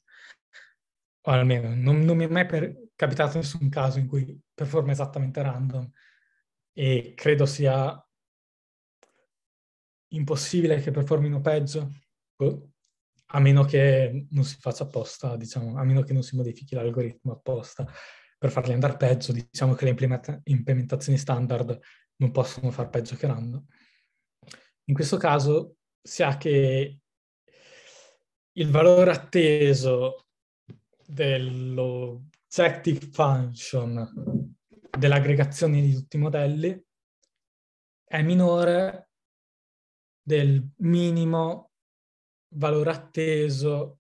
O almeno non, non mi è mai per, capitato nessun caso in cui performa esattamente random e credo sia impossibile che performino peggio, boh, a meno che non si faccia apposta, diciamo, a meno che non si modifichi l'algoritmo apposta per farli andare peggio, diciamo che le implementazioni standard non possono far peggio che random. In questo caso si ha che il valore atteso dell'objective function dell'aggregazione di tutti i modelli è minore del minimo valore atteso,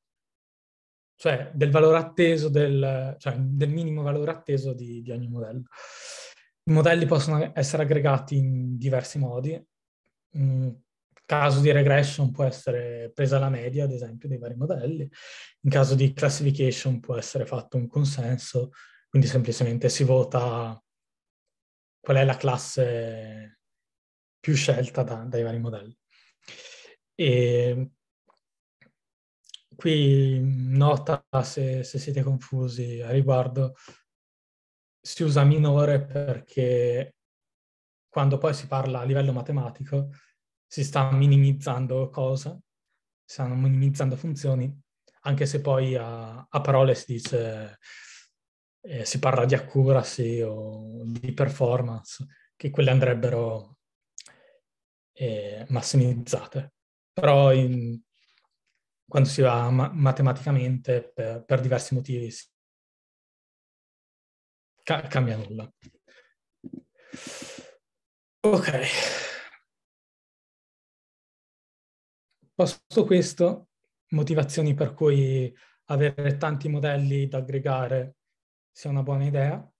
cioè del valore atteso del, cioè del minimo valore atteso di, di ogni modello. I modelli possono essere aggregati in diversi modi. In caso di regression può essere presa la media, ad esempio, dei vari modelli. In caso di classification può essere fatto un consenso, quindi semplicemente si vota qual è la classe più scelta da, dai vari modelli. E qui nota se, se siete confusi a riguardo, si usa minore perché quando poi si parla a livello matematico si sta minimizzando cosa, si stanno minimizzando funzioni, anche se poi a, a parole si dice eh, si parla di accuracy o di performance, che quelle andrebbero eh, massimizzate. Però in, quando si va ma- matematicamente, per, per, diversi motivi, si... Ca- cambia nulla. Ok. Posto questo, motivazioni per cui avere tanti modelli da aggregare sia una buona idea,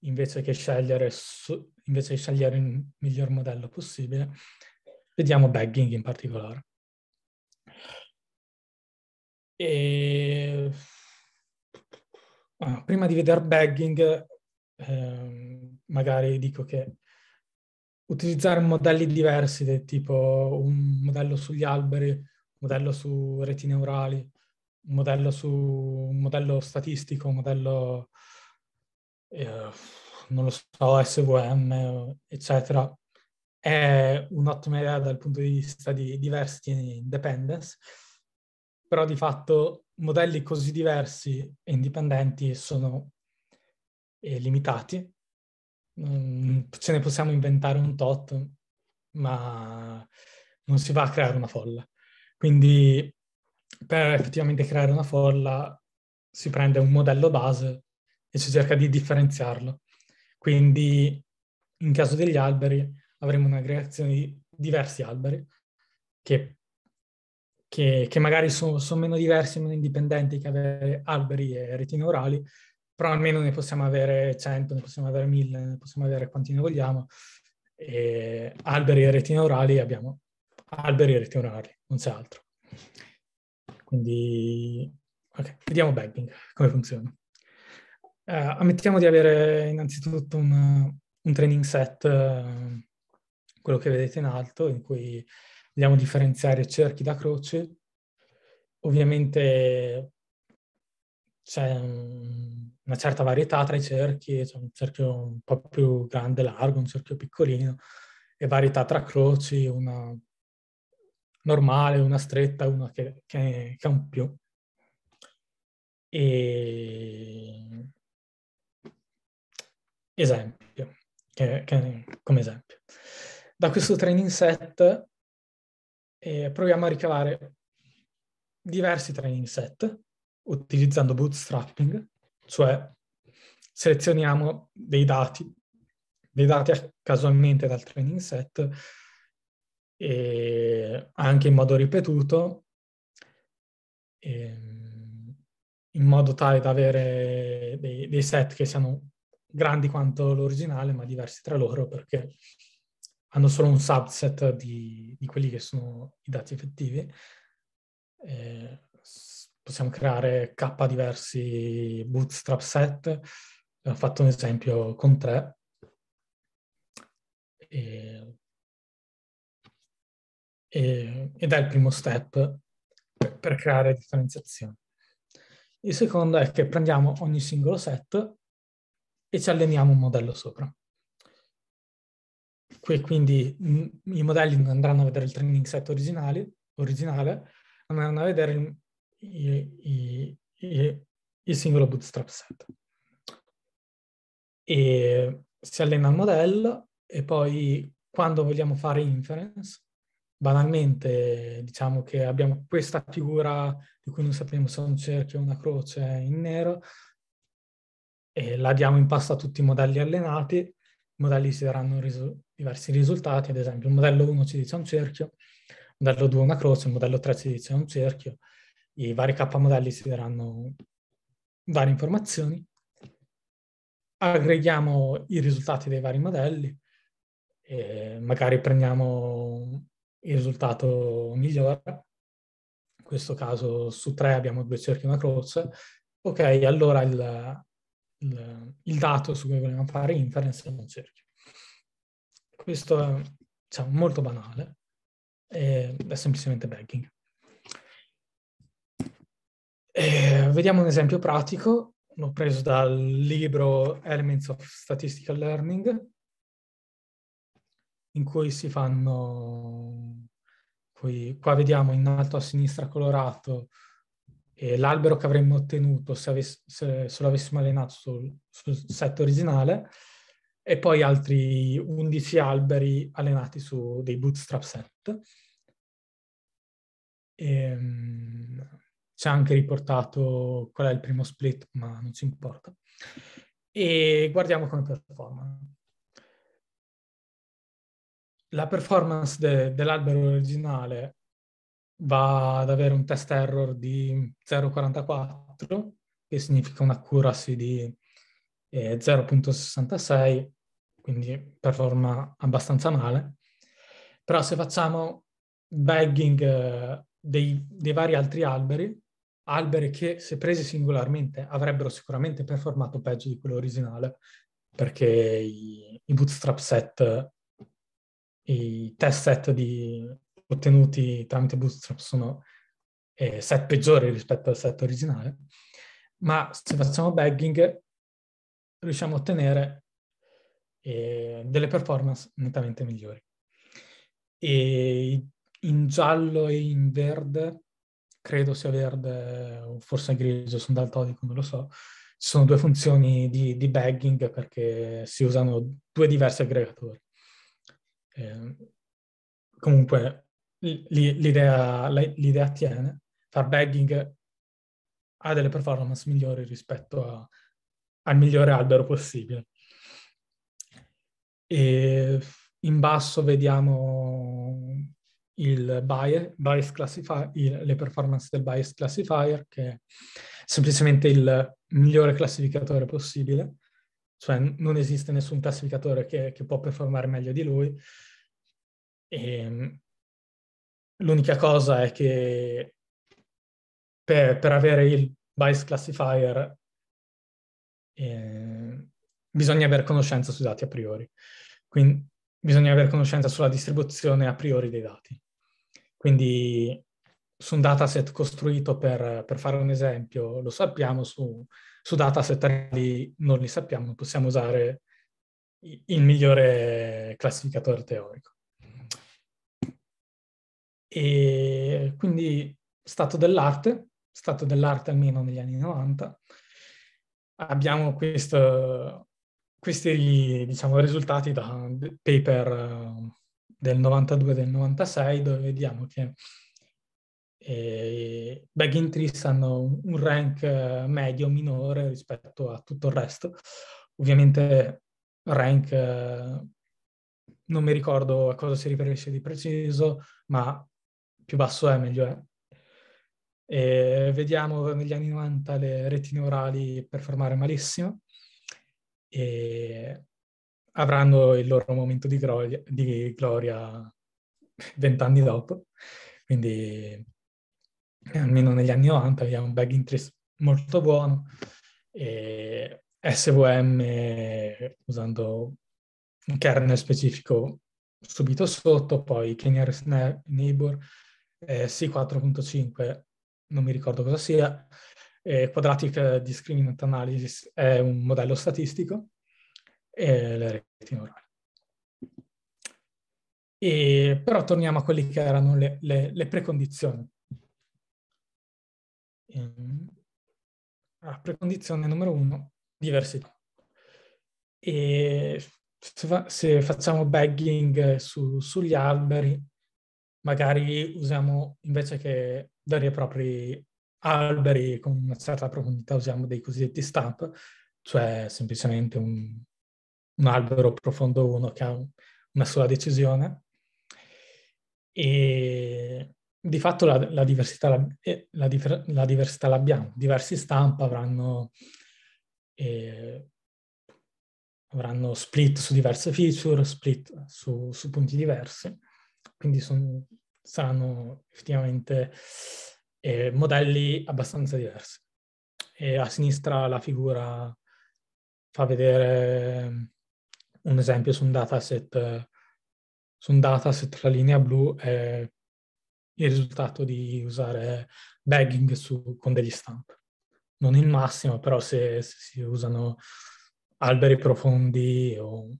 invece che scegliere, su, invece di scegliere il miglior modello possibile, vediamo bagging in particolare. E... Ah, prima di vedere bagging, eh, magari dico che utilizzare modelli diversi tipo un modello sugli alberi, un modello su reti neurali, un modello, su, un modello statistico, un modello, eh, non lo so, SVM, eccetera, è un'ottima idea dal punto di vista di diversity independence, però di fatto modelli così diversi e indipendenti sono eh, limitati. Mm, mm. ce ne possiamo inventare un tot, ma non si va a creare una folla. Quindi per effettivamente creare una folla si prende un modello base e si cerca di differenziarlo. Quindi in caso degli alberi avremo un'aggregazione di diversi alberi che, che, che magari sono, sono, meno diversi, meno indipendenti che avere alberi e retine orali, però almeno ne possiamo avere 100, ne possiamo avere 1000, ne possiamo avere quanti ne vogliamo. E alberi e retine orali abbiamo alberi e retine orali, non c'è altro. Quindi, ok, vediamo bagging, come funziona. Eh, ammettiamo di avere innanzitutto un, un training set, eh, quello che vedete in alto, in cui vogliamo differenziare cerchi da croce. Ovviamente c'è una certa varietà tra i cerchi, c'è un cerchio un po' più grande, largo, un cerchio piccolino, e varietà tra croci, una normale, una stretta, una che, che, che ha un più. E... Esempio, che, che, come esempio. Da questo training set eh, proviamo a ricavare diversi training set utilizzando bootstrapping, cioè selezioniamo dei dati, dei dati casualmente dal training set e anche in modo ripetuto, ehm, in modo tale da avere dei, dei, set che siano grandi quanto l'originale, ma diversi tra loro, perché hanno solo un subset di, di quelli che sono i dati effettivi. E possiamo creare K diversi bootstrap set. Ho fatto un esempio con tre. E e, ed è il primo step per, per creare differenziazione. Il secondo è che prendiamo ogni singolo set e ci alleniamo un modello sopra. Qui quindi m- i modelli non andranno a vedere il training set originale, originale andranno a vedere il, i, i, i, il singolo bootstrap set. E si allena il modello e poi quando vogliamo fare inference banalmente diciamo che abbiamo questa figura di cui non sappiamo se è un cerchio o una croce in nero e la diamo in pasto a tutti i modelli allenati, i modelli ci daranno risu- diversi risultati, ad esempio il modello 1 ci dice un cerchio, il modello 2 una croce, il modello 3 ci dice un cerchio, i vari K modelli ci daranno varie informazioni, aggreghiamo i risultati dei vari modelli, magari prendiamo il risultato migliore. In questo caso su tre abbiamo due cerchi e una croce. Ok, allora il, il, il dato su cui vogliamo fare inference è un cerchio. Questo è diciamo, molto banale, è, è semplicemente bagging. E vediamo un esempio pratico, l'ho preso dal libro Elements of Statistical Learning, in cui si fanno, qui, qua vediamo in alto a sinistra colorato eh, l'albero che avremmo ottenuto se, avess- se, se lo avessimo allenato sul, sul, set originale e poi altri 11 alberi allenati su dei bootstrap set. Ci ehm, ha anche riportato qual è il primo split, ma non ci importa. E guardiamo come performano la performance de- dell'albero originale va ad avere un test error di 0,44, che significa un'accuracy di eh, 0.66, quindi performa abbastanza male. Però se facciamo bagging eh, dei, dei vari altri alberi, alberi che se presi singolarmente avrebbero sicuramente performato peggio di quello originale, perché i, i bootstrap set i test set di, ottenuti tramite Bootstrap sono eh, set peggiori rispetto al set originale, ma se facciamo bagging riusciamo a ottenere eh, delle performance nettamente migliori. E in giallo e in verde, credo sia verde o forse grigio, sono daltonico, non lo so, ci sono due funzioni di, di bagging perché si usano due diversi aggregatori. Ehm, comunque l'idea, l'idea tiene, far bagging ha delle performance migliori rispetto a, al migliore albero possibile. E in basso vediamo il bias, bias classifier, le performance del bias classifier, che è semplicemente il migliore classificatore possibile, cioè non esiste nessun classificatore che, che può performare meglio di lui. E, ehm, l'unica cosa è che per, per avere il bias classifier eh, bisogna avere conoscenza sui dati a priori. Quindi bisogna avere conoscenza sulla distribuzione a priori dei dati. Quindi su un dataset costruito per, per fare un esempio, lo sappiamo, su su dataset anali non li sappiamo, possiamo usare il migliore classificatore teorico. E quindi stato dell'arte, stato dell'arte almeno negli anni 90, abbiamo questo, questi diciamo, risultati da paper eh, del 92 del 96 dove vediamo che e bag in tris hanno un rank eh, medio minore rispetto a tutto il resto. Ovviamente rank eh, non mi ricordo a cosa si riferisce di preciso, ma più basso è meglio è. E vediamo negli anni 90 le reti neurali performare malissimo e avranno il loro momento di gloria vent'anni dopo. Quindi eh, almeno negli anni 90, abbiamo un bag interest molto buono e SVM usando un kernel specifico subito sotto, poi Kenyar's Neighbor, eh, C4.5, non mi ricordo cosa sia, eh, Quadratic Discriminant Analysis è un modello statistico e le reti neurali. E, però torniamo a quelle che erano le, le, le precondizioni Ehm, a precondizione numero uno, diversità. E se, fa, se facciamo bagging su, sugli alberi, magari usiamo invece che veri e propri alberi con una certa profondità, usiamo dei cosiddetti stump, cioè semplicemente un, un albero profondo 1 che ha una sola decisione. E di fatto la, la, diversità, la, eh, la, diversità, l'abbiamo, diversi stamp avranno, eh, avranno, split su diverse feature, split su, su punti diversi, quindi son, saranno effettivamente eh, modelli abbastanza diversi. E a sinistra la figura fa vedere un esempio su un dataset, su un dataset la linea blu è il risultato di usare bagging su, con degli stamp. Non il massimo, però se, se si usano alberi profondi o,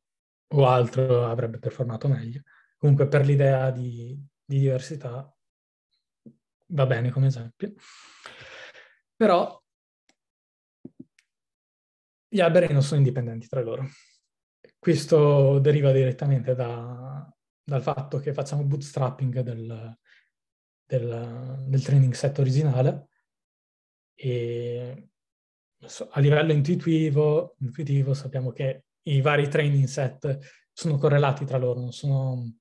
o, altro avrebbe performato meglio. Comunque per l'idea di, di diversità va bene come esempio. Però gli alberi non sono indipendenti tra loro. Questo deriva direttamente da, dal fatto che facciamo bootstrapping del, del, del training set originale e a livello intuitivo, intuitivo sappiamo che i vari training set sono correlati tra loro, non sono...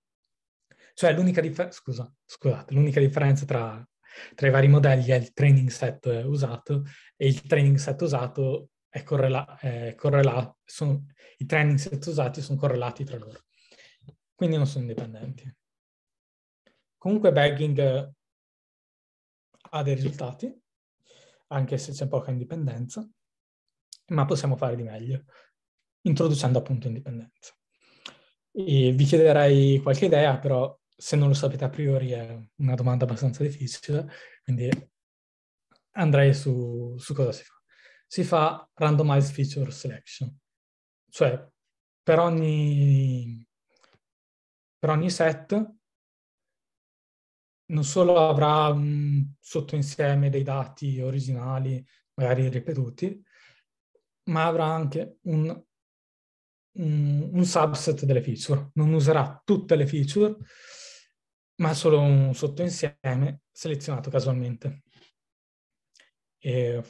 Cioè l'unica, differ... Scusa, scusate, l'unica differenza tra, tra, i vari modelli è il training set usato e il training set usato è correlato, correla... sono... i training set usati sono correlati tra loro, quindi non sono indipendenti. Comunque bagging ha dei risultati, anche se c'è poca indipendenza, ma possiamo fare di meglio, introducendo appunto indipendenza. E vi chiederei qualche idea, però se non lo sapete a priori è una domanda abbastanza difficile, quindi andrei su, su cosa si fa. Si fa randomized feature selection, cioè per ogni, per ogni set non solo avrà un sottoinsieme dei dati originali, magari ripetuti, ma avrà anche un, un, un, subset delle feature. Non userà tutte le feature, ma solo un sottoinsieme selezionato casualmente. E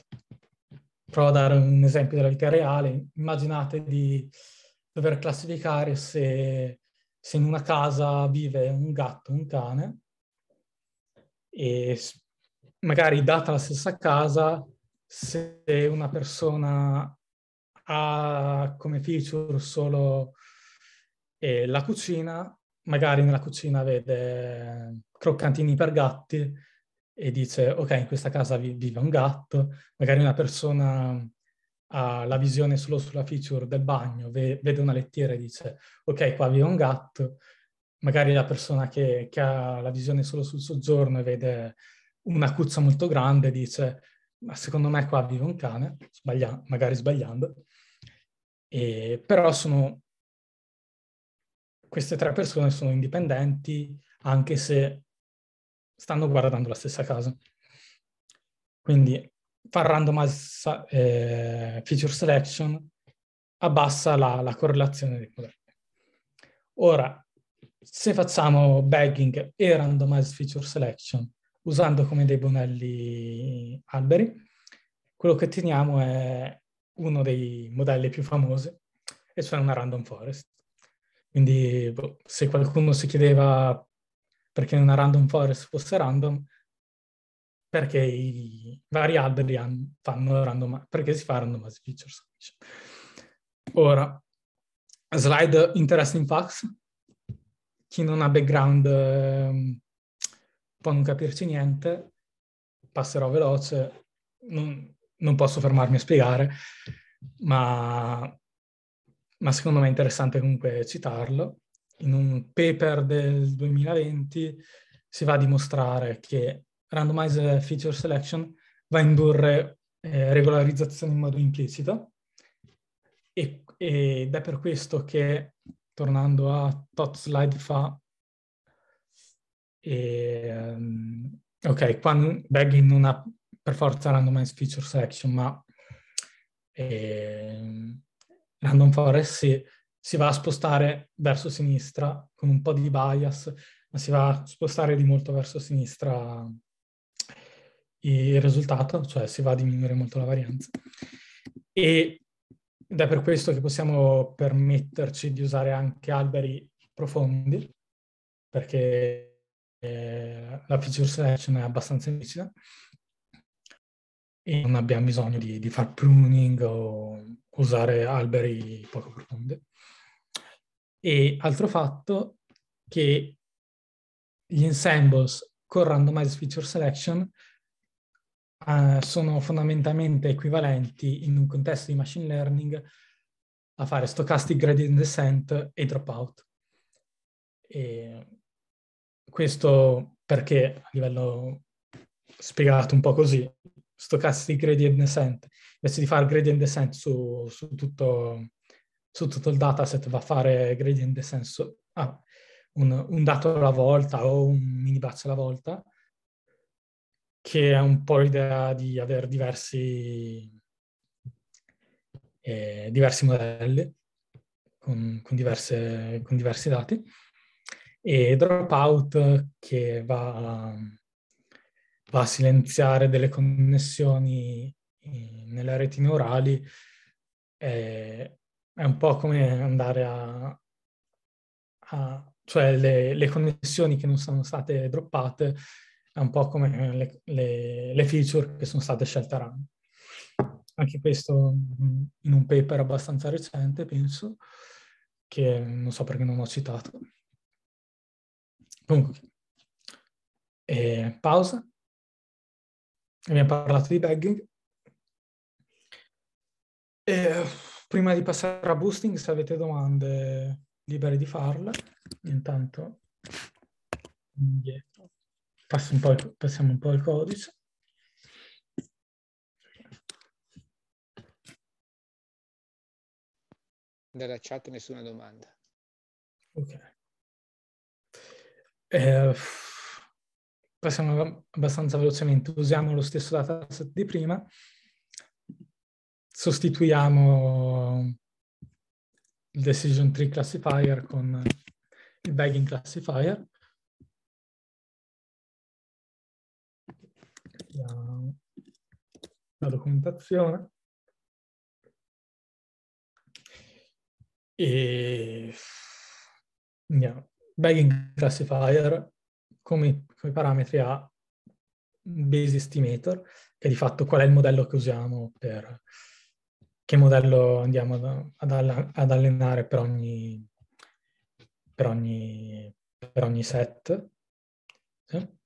provo a dare un esempio della vita reale. Immaginate di dover classificare se, se in una casa vive un gatto, o un cane, e magari data la stessa casa, se una persona ha come feature solo eh, la cucina, magari nella cucina vede croccantini per gatti e dice ok, in questa casa vive un gatto, magari una persona ha la visione solo sulla feature del bagno, vede una lettiera e dice ok, qua vive un gatto, magari la persona che, che, ha la visione solo sul soggiorno e vede una cuzza molto grande dice ma secondo me qua vive un cane, sbaglia- magari sbagliando, e, però sono queste tre persone sono indipendenti anche se stanno guardando la stessa casa. Quindi far randomized eh, feature selection abbassa la, la correlazione dei modelli. Ora, se facciamo bagging e randomized feature selection usando come dei bonelli alberi, quello che otteniamo è uno dei modelli più famosi, e cioè una random forest. Quindi boh, se qualcuno si chiedeva perché una random forest fosse random, perché i vari alberi hanno, fanno random, perché si fa randomized feature selection. Ora, slide interesting facts chi non ha background eh, può non capirci niente, passerò veloce, non, non posso fermarmi a spiegare, ma, ma, secondo me è interessante comunque citarlo. In un paper del 2020 si va a dimostrare che randomized feature selection va a indurre eh, regolarizzazione in modo implicito e, ed è per questo che tornando a tot slide fa, e, um, ok, quando Bagging non ha per forza randomized feature section, ma eh, random forest si, si va a spostare verso sinistra con un po' di bias, ma si va a spostare di molto verso sinistra il risultato, cioè si va a diminuire molto la varianza. E ed è per questo che possiamo permetterci di usare anche alberi profondi, perché eh, la feature selection è abbastanza semplice e non abbiamo bisogno di, di far pruning o usare alberi poco profondi. E altro fatto che gli ensembles con randomized feature selection eh, sono fondamentalmente equivalenti in un contesto di machine learning a fare stochastic gradient descent e dropout. E questo perché a livello spiegato un po' così, stochastic gradient descent, invece di fare gradient descent su, su, tutto, su tutto, il dataset va a fare gradient descent su ah, un, un, dato alla volta o un mini batch alla volta, che è un po' l'idea di avere diversi, eh, diversi modelli con, con, diverse, con, diversi dati e dropout che va, va a silenziare delle connessioni eh, nelle reti neurali eh, è un po' come andare a, a cioè le, le connessioni che non sono state droppate è un po' come le, le, le feature che sono state scelte a RAM. Anche questo in un paper abbastanza recente, penso, che non so perché non ho citato. Comunque, eh, pausa. Abbiamo parlato di bagging. E prima di passare a boosting, se avete domande, liberi di farle. Intanto, yeah un il, passiamo un po' il codice. Dalla chat nessuna domanda. Ok. Eh, passiamo abbastanza velocemente. Usiamo lo stesso dataset di prima. Sostituiamo il decision tree classifier con il bagging classifier la, la documentazione. E yeah. bagging classifier come, come parametri ha base estimator, che di fatto qual è il modello che usiamo per che modello andiamo ad, ad, ad allenare per ogni, per ogni, per ogni set. Sì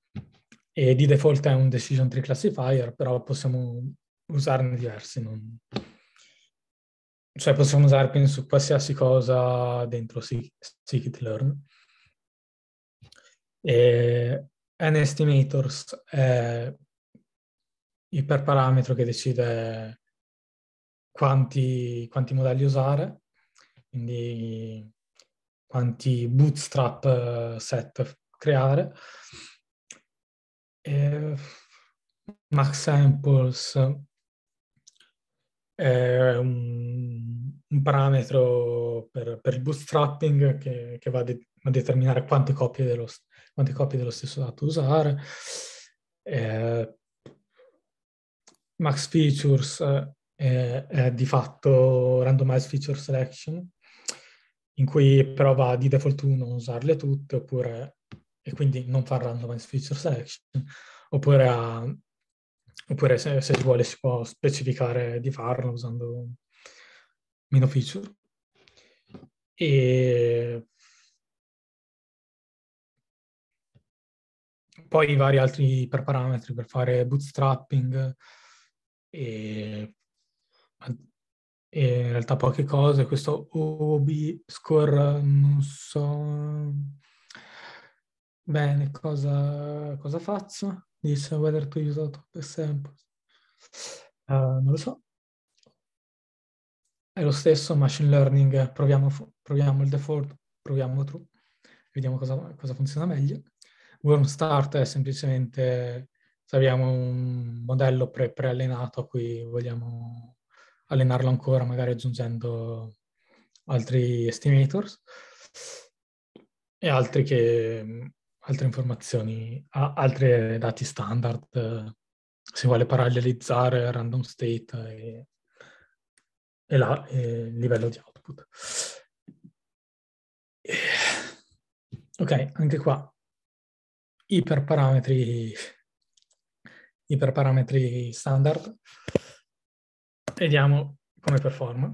e di default è un decision tree classifier, però possiamo usarne diversi. Non... Cioè possiamo usare, su qualsiasi cosa dentro scikit-learn. E nestimators è il parametro che decide quanti, quanti modelli usare, quindi quanti bootstrap eh, set creare eh, Mark Samples è un, un parametro per, per, il bootstrapping che, che va a, de- a, determinare quante copie dello, quante copie dello stesso dato usare. Eh, Max Features eh, è, è di fatto Randomized Feature Selection, in cui però va di default 1 a usarle tutte, oppure e quindi non far randomized feature selection, oppure, a, oppure se, se, si vuole si può specificare di farlo usando meno feature. E poi i vari altri parametri per fare bootstrapping e, e in realtà poche cose. Questo OB score non so Bene, cosa, cosa faccio? Dice whether to use out the samples. Uh, non lo so. È lo stesso machine learning, proviamo, proviamo il default, proviamo true, vediamo cosa, cosa funziona meglio. Worm start è semplicemente se abbiamo un modello pre, pre-allenato a cui vogliamo allenarlo ancora, magari aggiungendo altri estimators e altri che altre informazioni, a, altri dati standard, eh, se vuole parallelizzare random state e, e, la, e livello di output. E, eh, ok, anche qua iperparametri, iperparametri standard. Vediamo come performa.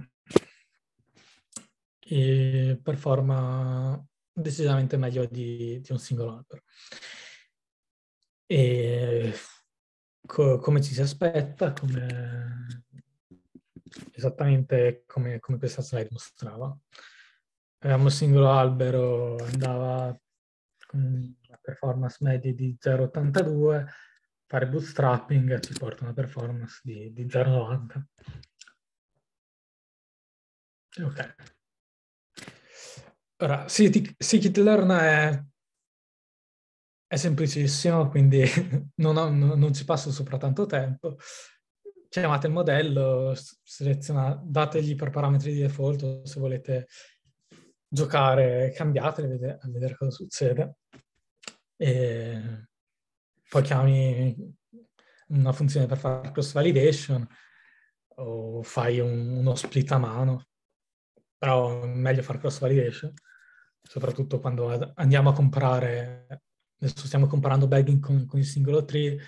E performa decisamente meglio di, di un singolo albero. E co- come ci si aspetta, come... esattamente come, come, questa slide mostrava. Avevamo un singolo albero, andava con una performance media di 0,82, fare bootstrapping ci porta una performance di, di 0,90. Ok. Ora, Scikit-Learn è, è, semplicissimo, quindi non, ho, non, ci passo sopra tanto tempo. Chiamate il modello, dategli per parametri di default o se volete giocare, cambiatele a vedere, vedere cosa succede. E poi chiami una funzione per fare cross validation o fai un, uno split a mano, però è meglio fare cross validation soprattutto quando andiamo a comprare, adesso stiamo comparando bagging con, con il singolo tree,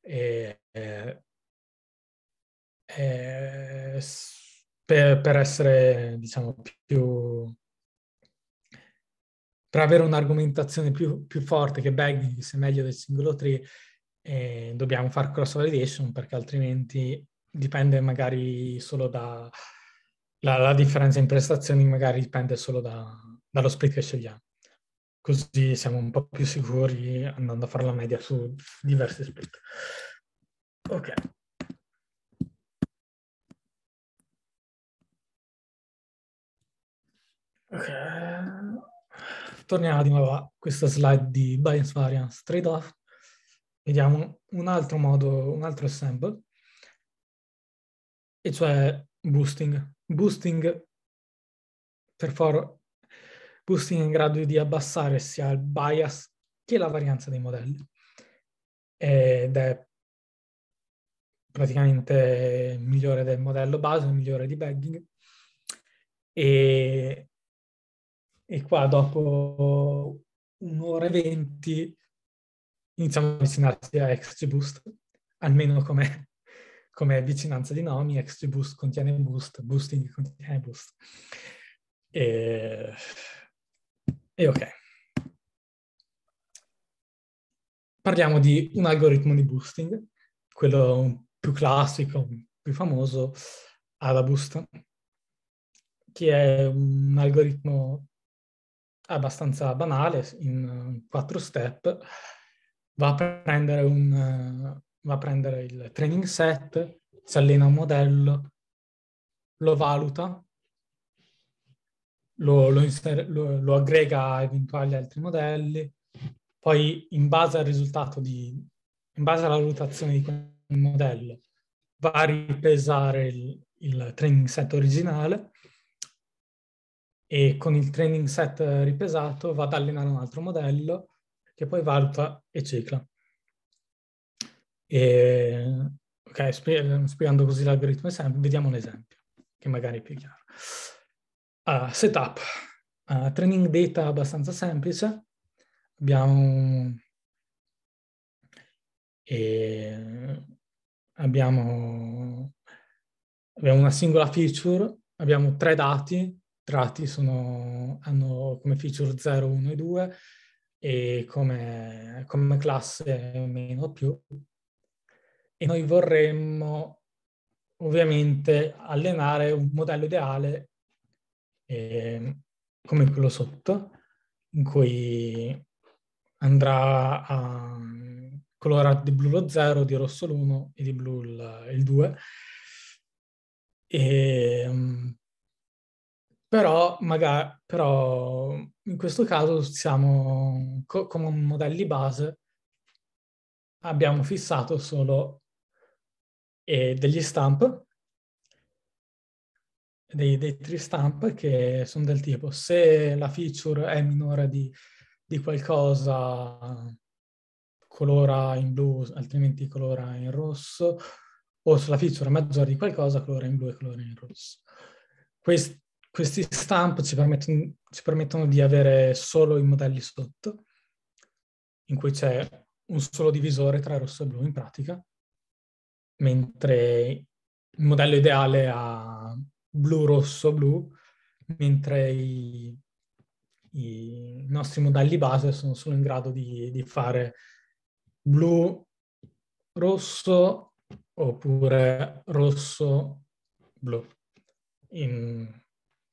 e, e, e per, per, essere, diciamo, più... per avere un'argomentazione più, più forte che bagging sia meglio del singolo tree, eh, dobbiamo fare cross validation perché altrimenti dipende magari solo da... La, la differenza in prestazioni magari dipende solo da, dallo split che scegliamo. Così siamo un po' più sicuri andando a fare la media su diversi split. Ok. Ok. Torniamo di nuovo a questa slide di bias variance trade-off. Vediamo un altro modo, un altro esempio, e cioè boosting. Boosting per for boosting in grado di abbassare sia il bias che la varianza dei modelli. Ed è praticamente migliore del modello base, migliore di bagging. E, e qua dopo un'ora e venti iniziamo a avvicinarsi a XGBoost, almeno come, come vicinanza di nomi, XGBoost contiene boost, boosting contiene boost. E e ok. Parliamo di un algoritmo di boosting, quello più classico, più famoso, AlaBoost, che è un algoritmo abbastanza banale, in quattro step, va a prendere, un, va a prendere il training set, si allena un modello, lo valuta lo, lo, inser- lo, lo aggrega a eventuali altri modelli, poi in base al risultato di, in base alla valutazione di quel modello, va a ripesare il, il training set originale e con il training set ripesato va ad allenare un altro modello che poi valuta e cicla. E, ok, spiegando così l'algoritmo, vediamo un esempio che magari è più chiaro. Uh, setup, uh, training data abbastanza semplice, abbiamo, eh, abbiamo, abbiamo, una singola feature, abbiamo tre dati, tratti sono, hanno come feature 0, 1 e 2 e come, come classe meno più. E noi vorremmo ovviamente allenare un modello ideale eh, come quello sotto, in cui andrà a mm, colorare di blu lo 0, di rosso l'1 e di blu il, 2. E, ehm, però, magari, però in questo caso siamo co- come modelli base abbiamo fissato solo eh, degli stamp dei, dei tree stamp che sono del tipo se la feature è minore di, di qualcosa colora in blu, altrimenti colora in rosso, o se la feature è maggiore di qualcosa colora in blu e colora in rosso. Quest, questi stamp ci permettono, ci permettono di avere solo i modelli sotto, in cui c'è un solo divisore tra rosso e blu in pratica, mentre il modello ideale ha blu-rosso-blu, mentre i, i, nostri modelli base sono solo in grado di, di fare blu-rosso oppure rosso-blu,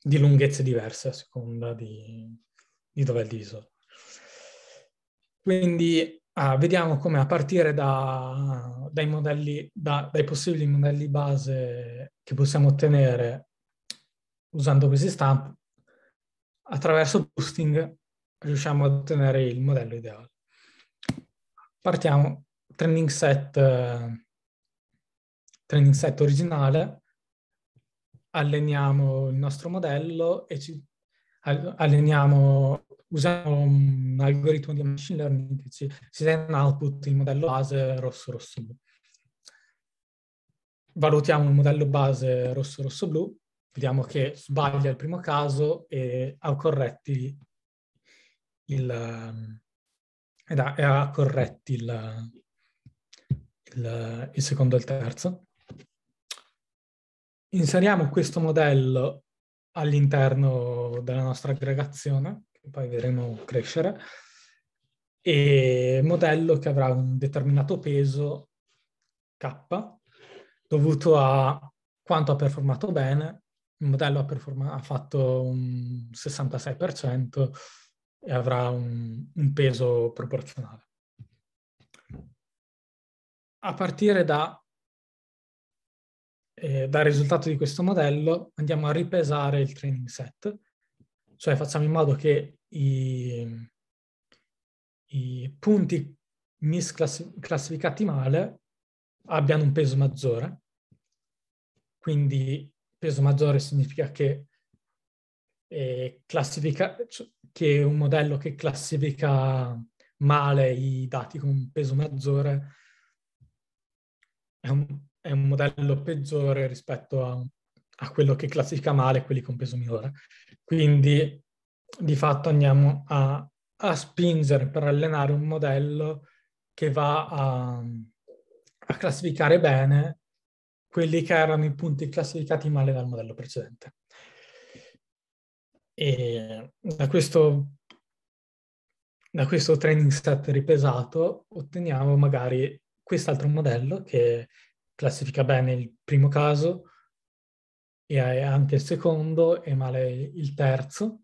di lunghezze diverse a seconda di, di dove è il diviso. Quindi ah, vediamo come a partire da, dai, modelli, da, dai possibili modelli base che possiamo ottenere usando questi stamp, attraverso boosting riusciamo a ottenere il modello ideale. Partiamo, training set, eh, training set originale, alleniamo il nostro modello e ci alleniamo, usiamo un algoritmo di machine learning che ci, ci dà in output in modello base rosso-rosso-blu. Valutiamo il modello base rosso-rosso-blu vediamo che sbaglia il primo caso e ha corretti il, eh, ed ha, corretti il, il, il secondo e il terzo. Inseriamo questo modello all'interno della nostra aggregazione, che poi vedremo crescere, e modello che avrà un determinato peso K dovuto a quanto ha performato bene il modello ha, performa- ha fatto un 66% e avrà un, un peso proporzionale. A partire da eh, dal risultato di questo modello andiamo a ripesare il training set, cioè facciamo in modo che i, i punti misclassificati male abbiano un peso maggiore, quindi peso maggiore significa che, eh, cioè, che un modello che classifica male i dati con un peso maggiore è un, è un modello peggiore rispetto a, a, quello che classifica male quelli con peso minore. Quindi di fatto andiamo a, a spingere per allenare un modello che va a, a classificare bene quelli che erano i punti classificati male dal modello precedente. E da questo, da questo training set ripesato otteniamo magari quest'altro modello che classifica bene il primo caso e anche il secondo e male il terzo.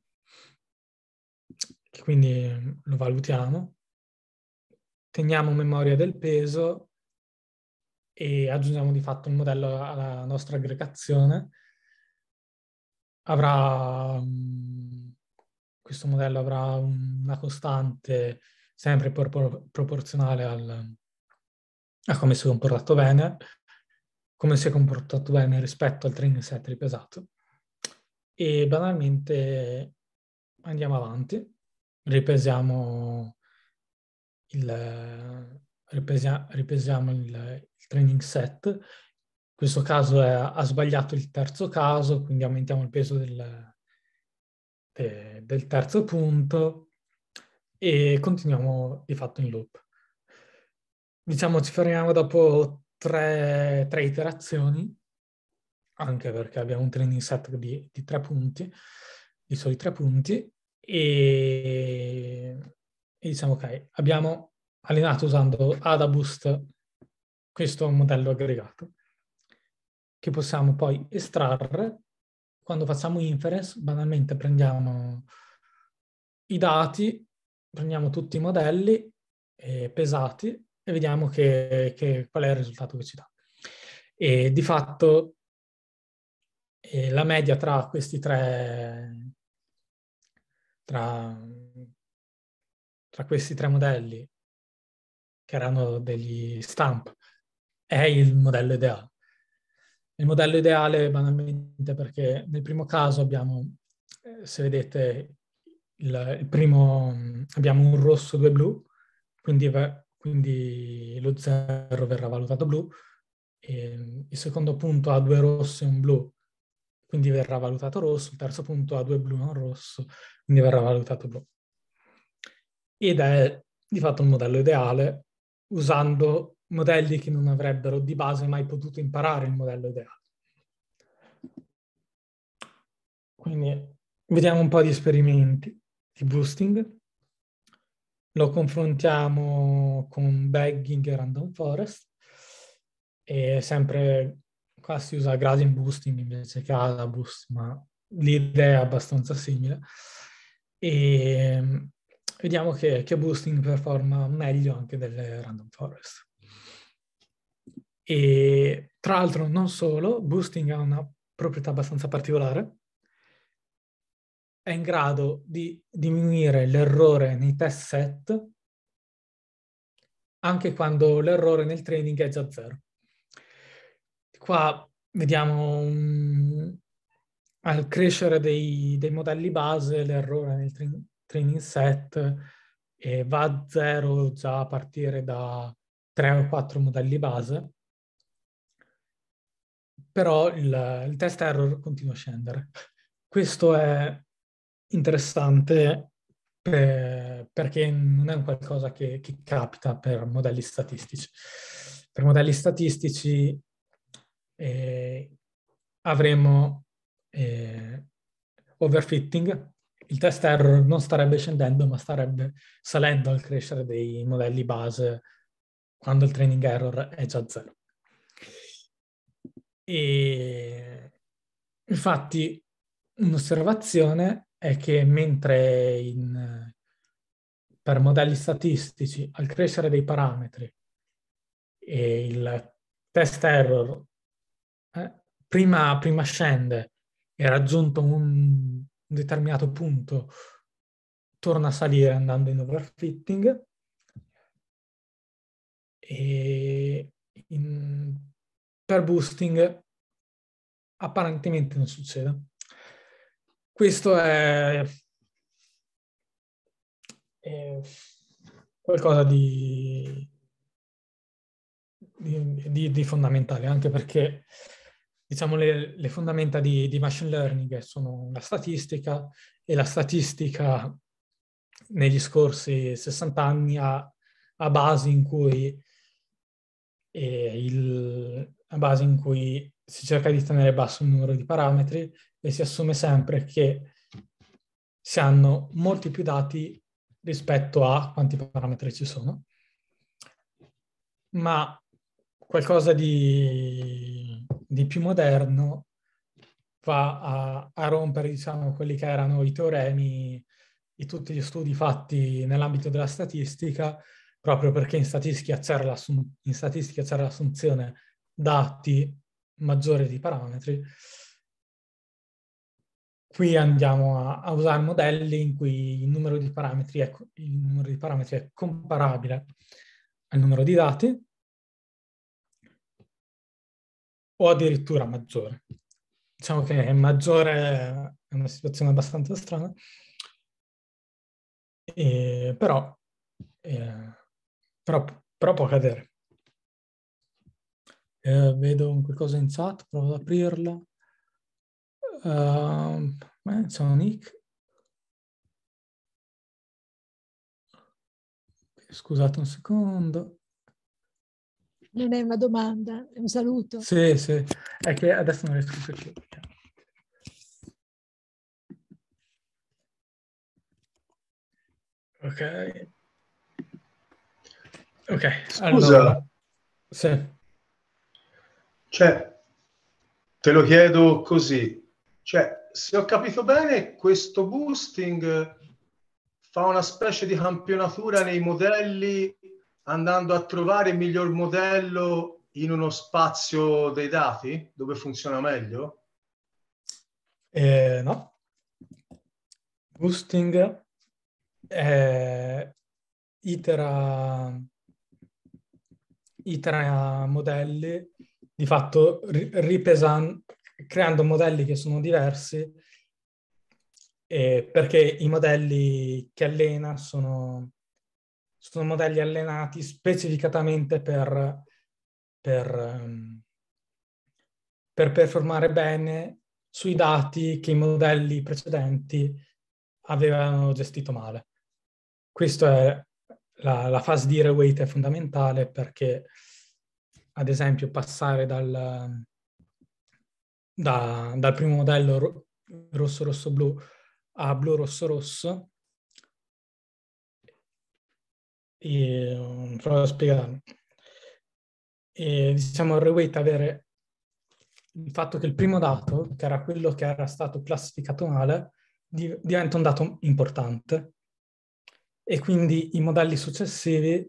Quindi lo valutiamo. Teniamo memoria del peso e aggiungiamo di fatto il modello alla nostra aggregazione, avrà mm, questo modello avrà una costante sempre proporzionale al, a come si è comportato bene, come si è comportato bene rispetto al training set ripesato. E banalmente andiamo avanti, ripesiamo il, ripesa- ripesiamo il, il, training set, in questo caso è, ha sbagliato il terzo caso, quindi aumentiamo il peso del, de, del terzo punto e continuiamo di fatto in loop. Diciamo ci fermiamo dopo tre, tre iterazioni, anche perché abbiamo un training set di, di tre punti, di soli tre punti, e, e diciamo ok, abbiamo allenato usando AdaBoost, questo modello aggregato, che possiamo poi estrarre. Quando facciamo inference, banalmente prendiamo i dati, prendiamo tutti i modelli eh, pesati e vediamo che, che, qual è il risultato che ci dà. E di fatto eh, la media tra questi tre, tra, tra questi tre modelli che erano degli stamp. È il modello ideale. Il modello ideale, banalmente, perché nel primo caso abbiamo, eh, se vedete, il, il primo, mm, abbiamo un rosso, e due blu, quindi, quindi lo zero verrà valutato blu, mm, il secondo punto ha due rossi e un blu, quindi verrà valutato rosso, il terzo punto ha due blu e un rosso, quindi verrà valutato blu. Ed è di fatto il modello ideale usando modelli che non avrebbero di base mai potuto imparare il modello ideale. Quindi vediamo un po' di esperimenti di boosting. Lo confrontiamo con bagging e random forest e sempre qua si usa gradient boosting invece che ala boost, ma l'idea è abbastanza simile. E vediamo che, che Boosting performa meglio anche delle Random Forest. E tra l'altro non solo, Boosting ha una proprietà abbastanza particolare, è in grado di diminuire l'errore nei test set anche quando l'errore nel training è già zero. Qua vediamo um, al crescere dei, dei, modelli base l'errore nel, training training set e va a zero già a partire da tre o quattro modelli base, però il, il test error continua a scendere. Questo è interessante per, perché non è un qualcosa che, che capita per modelli statistici. Per modelli statistici eh, avremo eh, overfitting, il test error non starebbe scendendo, ma starebbe salendo al crescere dei modelli base quando il training error è già zero. E infatti un'osservazione è che mentre in, per modelli statistici al crescere dei parametri il test error eh, prima, prima scende e raggiunto un un determinato punto torna a salire andando in overfitting e in, per boosting apparentemente non succede. Questo è, è qualcosa di, di, di, di fondamentale, anche perché diciamo, le, le fondamenta di, di, machine learning eh, sono la statistica e la statistica negli scorsi 60 anni ha, ha basi in cui, eh, il, a base in cui si cerca di tenere basso il numero di parametri e si assume sempre che si hanno molti più dati rispetto a quanti parametri ci sono, ma qualcosa di di più moderno va a, a rompere diciamo, quelli che erano i teoremi di tutti gli studi fatti nell'ambito della statistica, proprio perché in statistica c'era, l'assun- in statistica c'era l'assunzione dati maggiore di parametri. Qui andiamo a, a, usare modelli in cui il numero, di è, il numero di parametri è comparabile al numero di dati o addirittura maggiore. Diciamo che è maggiore è una situazione abbastanza strana, e, però, eh, però, però, può accadere. Eh, vedo qualcosa in chat, provo ad aprirla. Uh, ehm, sono Nick. Scusate un secondo non è una domanda, è un saluto. Sì, sì, è che adesso non riesco più a cercare. Ok. Ok, Scusa, allora. Sì. Cioè, te lo chiedo così. Cioè, se ho capito bene, questo boosting fa una specie di campionatura nei modelli andando a trovare il miglior modello in uno spazio dei dati dove funziona meglio? Eh, no. Boosting eh, itera, itera modelli, di fatto ripesando, creando modelli che sono diversi eh, perché i modelli che allena sono sono modelli allenati specificatamente per, per, ehm, per performare bene sui dati che i modelli precedenti avevano gestito male. Questa è la, la fase di reweight è fondamentale perché, ad esempio, passare dal, da, dal primo modello rosso-rosso-blu a blu-rosso-rosso e um, mm, provo a spiegarmi. E, diciamo, Reweight avere il fatto che il primo dato, che era quello che era stato classificato male, div- diventa un dato importante e quindi i modelli successivi,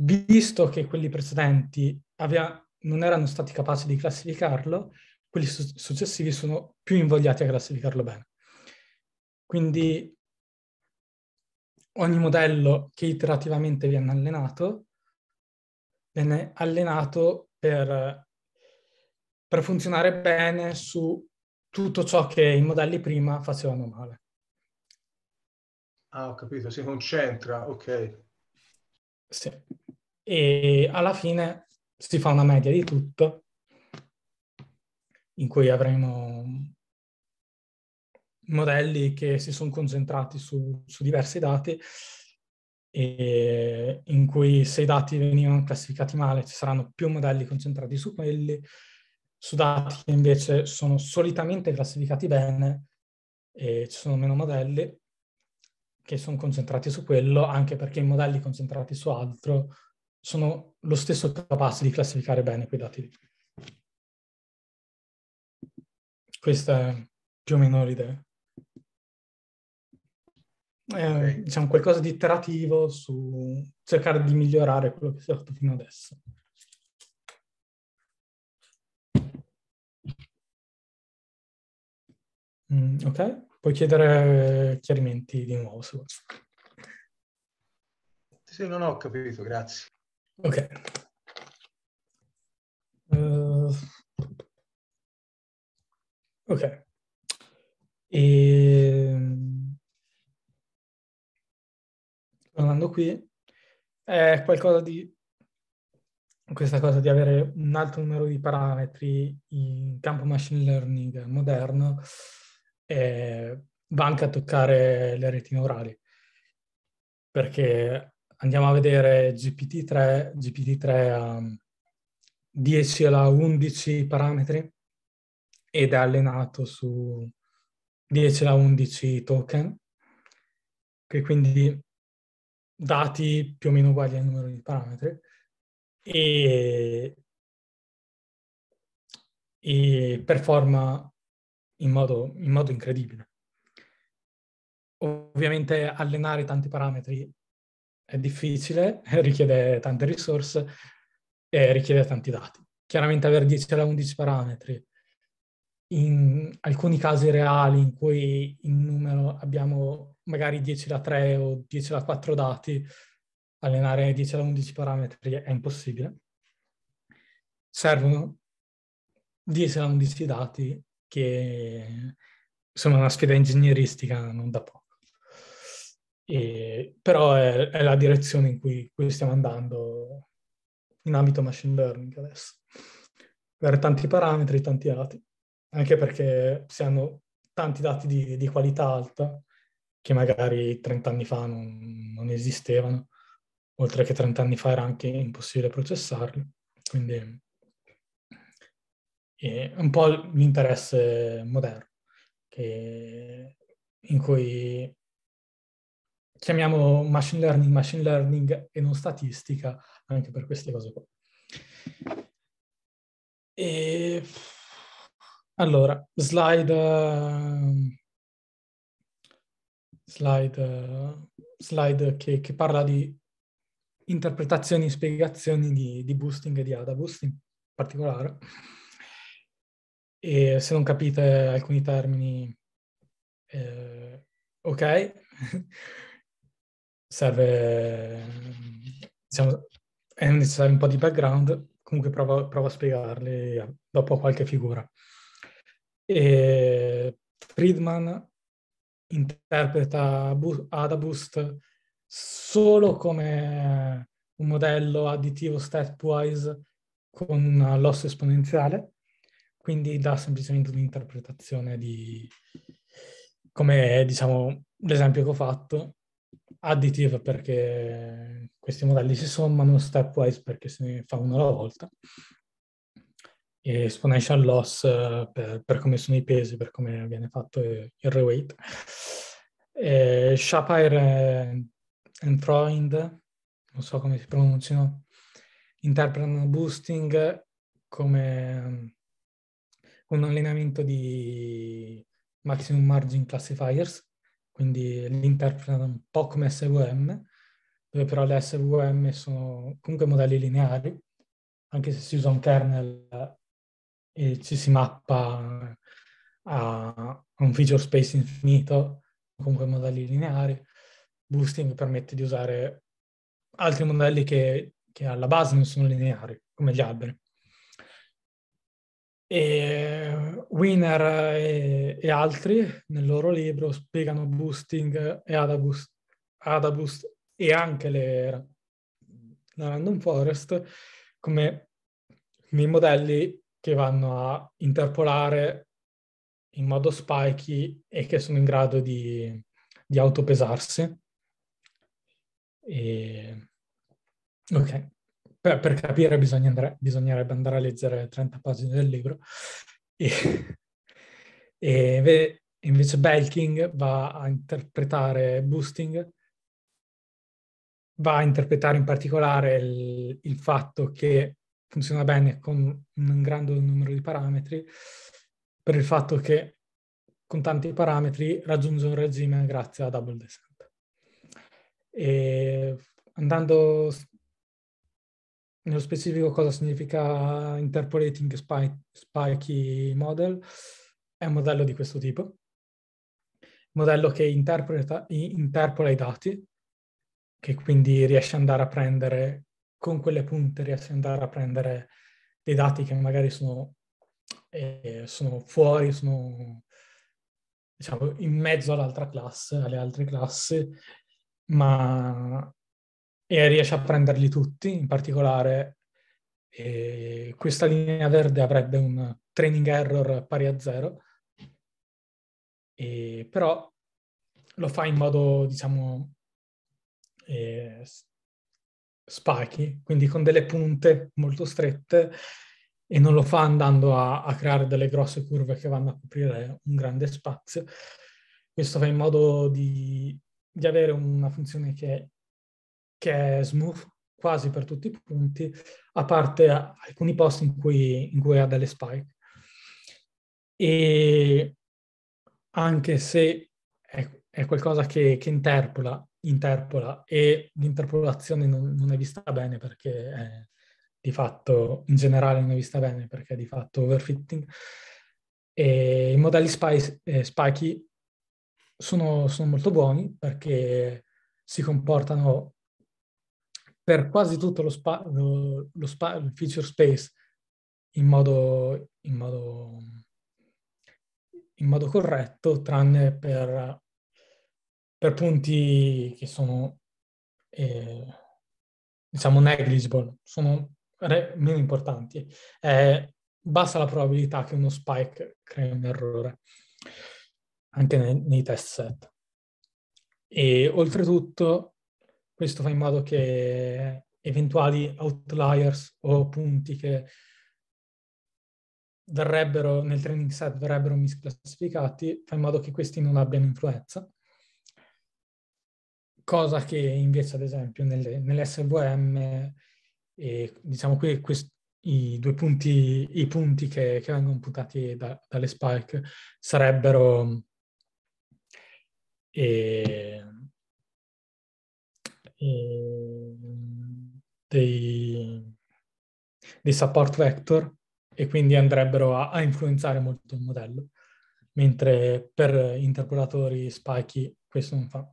visto che quelli precedenti aveva, non erano stati capaci di classificarlo, quelli su- successivi sono più invogliati a classificarlo bene. Quindi ogni modello che iterativamente viene allenato, viene allenato per, per funzionare bene su tutto ciò che i modelli prima facevano male. Ah, ho capito, si concentra, ok. Sì. E alla fine si fa una media di tutto, in cui avremo modelli che si sono concentrati su, su diversi dati e in cui se i dati venivano classificati male ci saranno più modelli concentrati su quelli, su dati che invece sono solitamente classificati bene e ci sono meno modelli che sono concentrati su quello, anche perché i modelli concentrati su altro sono lo stesso capace di classificare bene quei dati lì. Questa è più o meno l'idea eh, diciamo, qualcosa di iterativo su cercare di migliorare quello che si è fatto fino adesso. Mm, ok, puoi chiedere chiarimenti di nuovo su. questo. Sì, non ho capito, grazie. Ok. Uh, ok. E... tornando qui, è qualcosa di questa cosa di avere un alto numero di parametri in campo machine learning moderno va anche a toccare le reti neurali, perché andiamo a vedere GPT-3, GPT-3 ha 10 alla 11 parametri ed è allenato su 10 alla 11 token, che quindi dati più o meno uguali al numero di parametri e, e performa in modo, in modo incredibile. Ovviamente allenare tanti parametri è difficile, richiede tante risorse e richiede tanti dati. Chiaramente avere 10 alla 11 parametri, in alcuni casi reali in cui il numero abbiamo magari 10 da 3 o 10 da 4 dati, allenare 10 da 11 parametri è impossibile. Servono 10 da 11 dati che sono una sfida ingegneristica non da poco. E, però è, è, la direzione in cui, cui stiamo andando in ambito machine learning adesso. Per tanti parametri, tanti dati, anche perché si hanno tanti dati di, di qualità alta, che magari 30 anni fa non, non esistevano, oltre che 30 anni fa era anche impossibile processarli. Quindi è un po' l'interesse moderno, che, in cui chiamiamo machine learning machine learning e non statistica anche per queste cose qua. E allora, slide slide, eh, slide che, che, parla di interpretazioni e spiegazioni di, di boosting e di ADA boosting in particolare. E se non capite alcuni termini, eh, ok, serve, diciamo, è necessario un po' di background, comunque provo, provo a spiegarli dopo qualche figura. E Friedman interpreta Adabust solo come un modello additivo stepwise con una loss esponenziale, quindi dà semplicemente un'interpretazione di come diciamo l'esempio che ho fatto, additive perché questi modelli si sommano, stepwise perché se ne fa uno alla volta, e exponential loss eh, per, per, come sono i pesi, per come viene fatto eh, il reweight. E Shapire e eh, Freund, non so come si pronunciano, interpretano boosting come mm, un allenamento di maximum margin classifiers, quindi li interpretano un po' come SVM, dove però le SVM sono comunque modelli lineari, anche se si usa un kernel e ci si mappa a un feature space infinito, comunque modelli lineari. Boosting permette di usare altri modelli che, che alla base non sono lineari, come gli alberi. E Winner e, e, altri nel loro libro spiegano boosting e Adaboost, Adaboost e anche le, la Random Forest come nei modelli che vanno a interpolare in modo spiky e che sono in grado di, di autopesarsi. E... Ok, per, per capire bisogna andare, bisognerebbe andare a leggere 30 pagine del libro. E, e invece Belking va a interpretare Boosting, va a interpretare in particolare il, il fatto che funziona bene con un grande numero di parametri per il fatto che con tanti parametri raggiunge un regime grazie a double descent. E andando nello specifico cosa significa interpolating spike, spiky model, è un modello di questo tipo, modello che interpreta, interpola i dati, che quindi riesce ad andare a prendere con quelle punte riesci ad andare a prendere dei dati che magari sono, eh, sono fuori, sono diciamo, in mezzo all'altra classe, alle altre classi, ma e riesce a prenderli tutti, in particolare eh, questa linea verde avrebbe un training error pari a zero, eh, però lo fa in modo, diciamo, eh, spiky, quindi con delle punte molto strette e non lo fa andando a, a, creare delle grosse curve che vanno a coprire un grande spazio. Questo fa in modo di, di avere una funzione che, che, è smooth quasi per tutti i punti, a parte alcuni posti in cui, in cui ha delle spike. E anche se è, è qualcosa che, che interpola interpola e l'interpolazione non, non è vista bene perché è, di fatto, in generale non è vista bene perché è di fatto overfitting. E I modelli spice, eh, spiky sono, sono molto buoni perché si comportano per quasi tutto lo, spa, lo, lo spa, il feature space in modo, in, modo, in modo, corretto, tranne per per punti che sono, eh, diciamo, negligible, sono re- meno importanti. è eh, bassa la probabilità che uno spike crei un errore, anche nei, nei test set. E oltretutto, questo fa in modo che eventuali outliers o punti che verrebbero nel training set verrebbero misclassificati, fa in modo che questi non abbiano influenza cosa che invece ad esempio nelle, nell'SVM eh, e diciamo qui quest, i due punti, i punti che, che vengono puntati da, dalle spike sarebbero e, eh, e eh, dei, dei, support vector e quindi andrebbero a, a, influenzare molto il modello, mentre per interpolatori spiky questo non fa,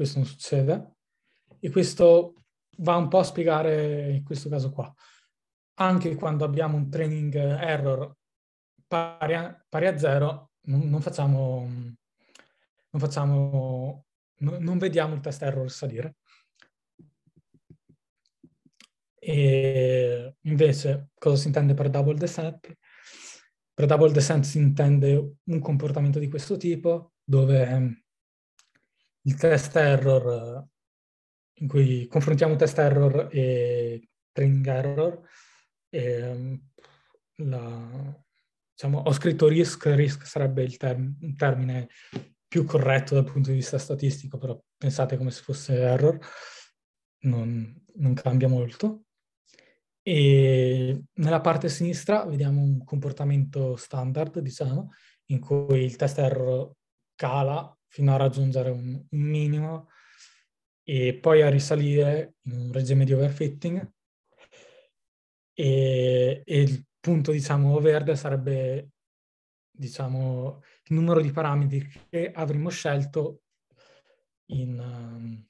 questo non succede e questo va un po' a spiegare in questo caso qua. Anche quando abbiamo un training error pari a, pari a zero, non, non, facciamo, non, facciamo, non vediamo il test error salire. E invece, cosa si intende per double descent? Per double descent si intende un comportamento di questo tipo, dove il test error in cui confrontiamo test error e training error. E mm, la, diciamo, ho scritto risk, risk sarebbe il term, un termine più corretto dal punto di vista statistico, però pensate come se fosse error, non, non cambia molto. E nella parte sinistra vediamo un comportamento standard, diciamo, in cui il test error cala fino a raggiungere un, un minimo e poi a risalire in un regime di overfitting e, e il punto diciamo verde sarebbe diciamo il numero di parametri che avremmo scelto in, um,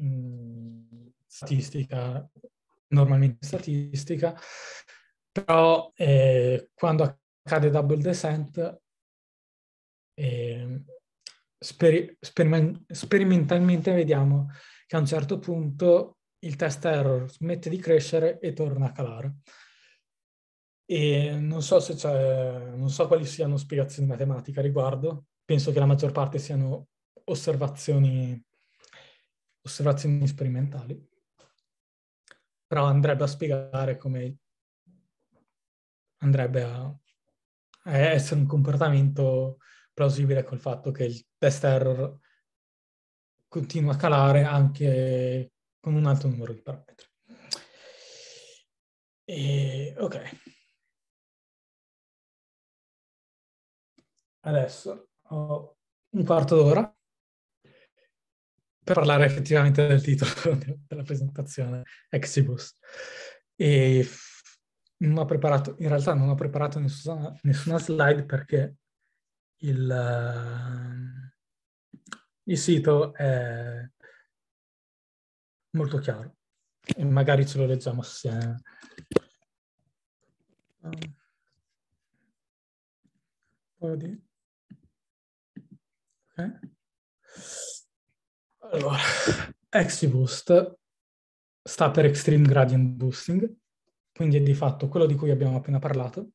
in statistica normalmente statistica però eh, quando accade double descent eh, speri- speriment- sperimentalmente vediamo che a un certo punto il test error smette di crescere e torna a calare. E non so, se c'è, non so quali siano spiegazioni matematiche a riguardo, penso che la maggior parte siano osservazioni, osservazioni sperimentali, però andrebbe a spiegare come andrebbe a, a essere un comportamento plausibile col fatto che il test error continua a calare anche con un alto numero di parametri. E, ok. Adesso ho un quarto d'ora per parlare effettivamente del titolo della presentazione, Exibus. E non ho preparato, in realtà non ho preparato nessuna, nessuna slide perché il, eh, il sito è molto chiaro. E magari ce lo leggiamo assieme. Ah. Okay. Allora, XGBoost sta per Extreme Gradient Boosting, quindi è di fatto quello di cui abbiamo appena parlato,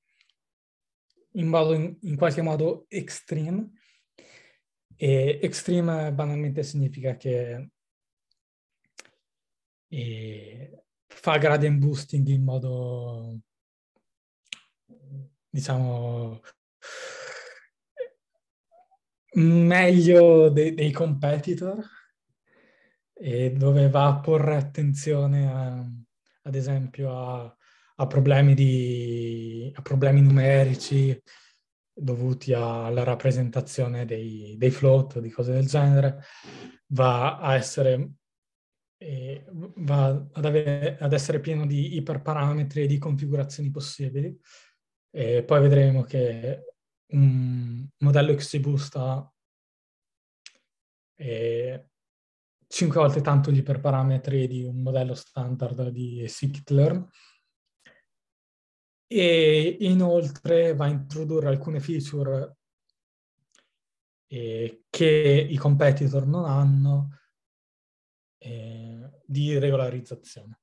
in modo in, in qualche modo extreme. E extreme banalmente significa che e, fa gradient boosting in modo, diciamo, meglio de- dei competitor e dove va a porre attenzione a, ad esempio a a problemi, di, a problemi numerici dovuti alla rappresentazione dei, dei float, di cose del genere, va, a essere, eh, va ad, avere, ad essere pieno di iperparametri e di configurazioni possibili. E poi vedremo che un modello XGBoost ha cinque volte tanto gli iperparametri di un modello standard di scikit-learn e inoltre va a introdurre alcune feature eh, che i competitor non hanno eh, di regolarizzazione.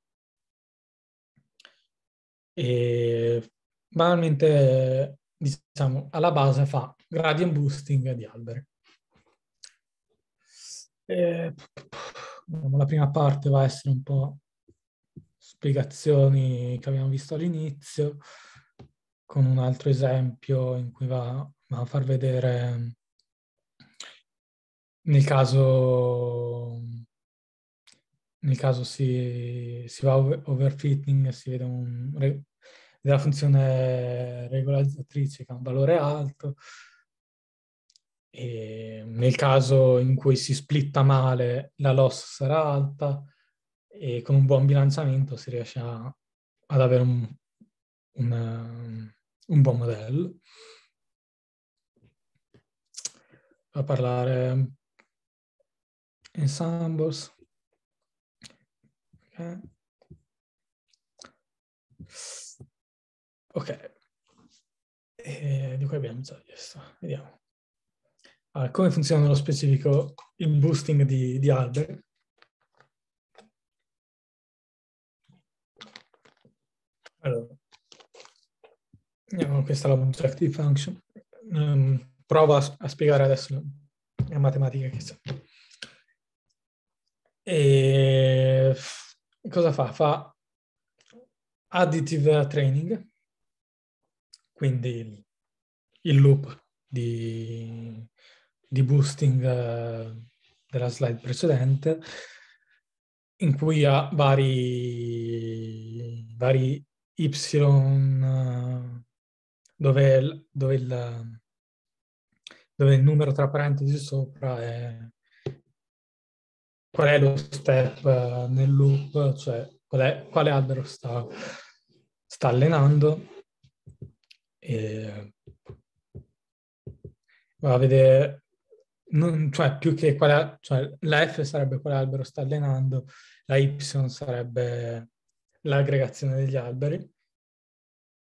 E banalmente, diciamo, alla base fa gradient boosting di alberi. E, eh, la prima parte va a essere un po' spiegazioni che abbiamo visto all'inizio, con un altro esempio in cui va, va a far vedere nel caso, nel caso si, si, va overfitting e si vede un, della funzione regolarizzatrice che ha un valore alto e nel caso in cui si splitta male la loss sarà alta e con un buon bilanciamento si riesce a, ad avere un, un, um, un buon modello. A parlare um, ensembles. Okay. ok. E di cui abbiamo già chiesto. Vediamo. Allora, ah, come funziona nello specifico il boosting di, di alberi? Allora, questa è l'objective function. Um, ehm, provo a, a, spiegare adesso la matematica che so. E cosa fa? Fa additive training, quindi il, il loop di, di boosting uh, della slide precedente, in cui ha vari, vari Y, dove, dove, il, dove il numero tra parentesi sopra è qual è lo step eh, nel loop, cioè qual è, quale albero sta, sta allenando. E va a vedere, non, cioè più che quale, cioè la F sarebbe quale albero sta allenando, la Y sarebbe l'aggregazione degli alberi,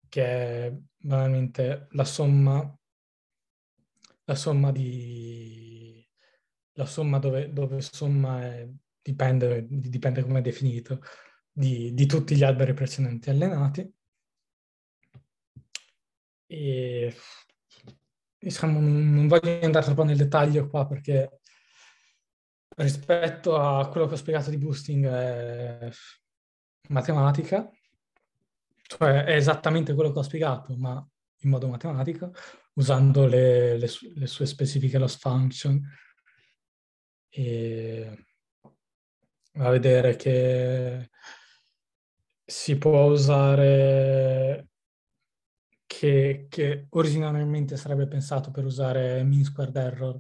che è banalmente la somma, la somma di... la somma dove, dove somma è, dipende, dipende come è definito, di, di tutti gli alberi precedenti allenati. E diciamo, non voglio andare troppo nel dettaglio qua perché rispetto a quello che ho spiegato di boosting è matematica, cioè è esattamente quello che ho spiegato, ma in modo matematico, usando le, le, su- le sue specifiche loss function. E va a vedere che si può usare che, che, originalmente sarebbe pensato per usare min squared error,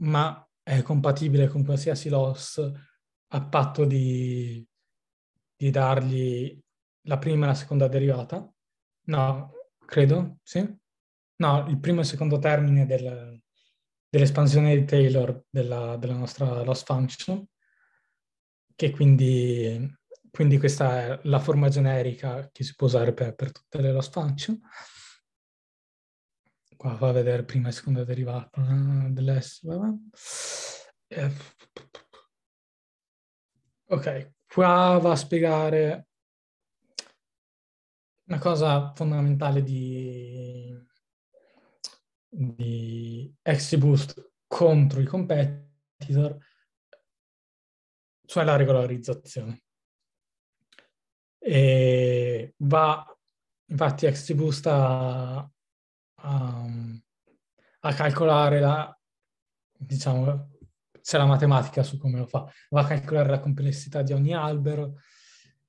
ma è compatibile con qualsiasi loss a patto di di dargli la prima e la seconda derivata. No, credo, sì. No, il primo e il secondo termine del, dell'espansione di Taylor della, della, nostra loss function, che quindi, quindi, questa è la forma generica che si può usare per, per tutte le loss function. Qua fa vedere prima e seconda derivata ah, dell'S. Eh, ok, qua va a spiegare una cosa fondamentale di, di XGBoost contro i competitor, cioè la regolarizzazione. E va, infatti, XGBoost a, a, a calcolare la, diciamo, c'è la matematica su come lo fa, va a calcolare la complessità di ogni albero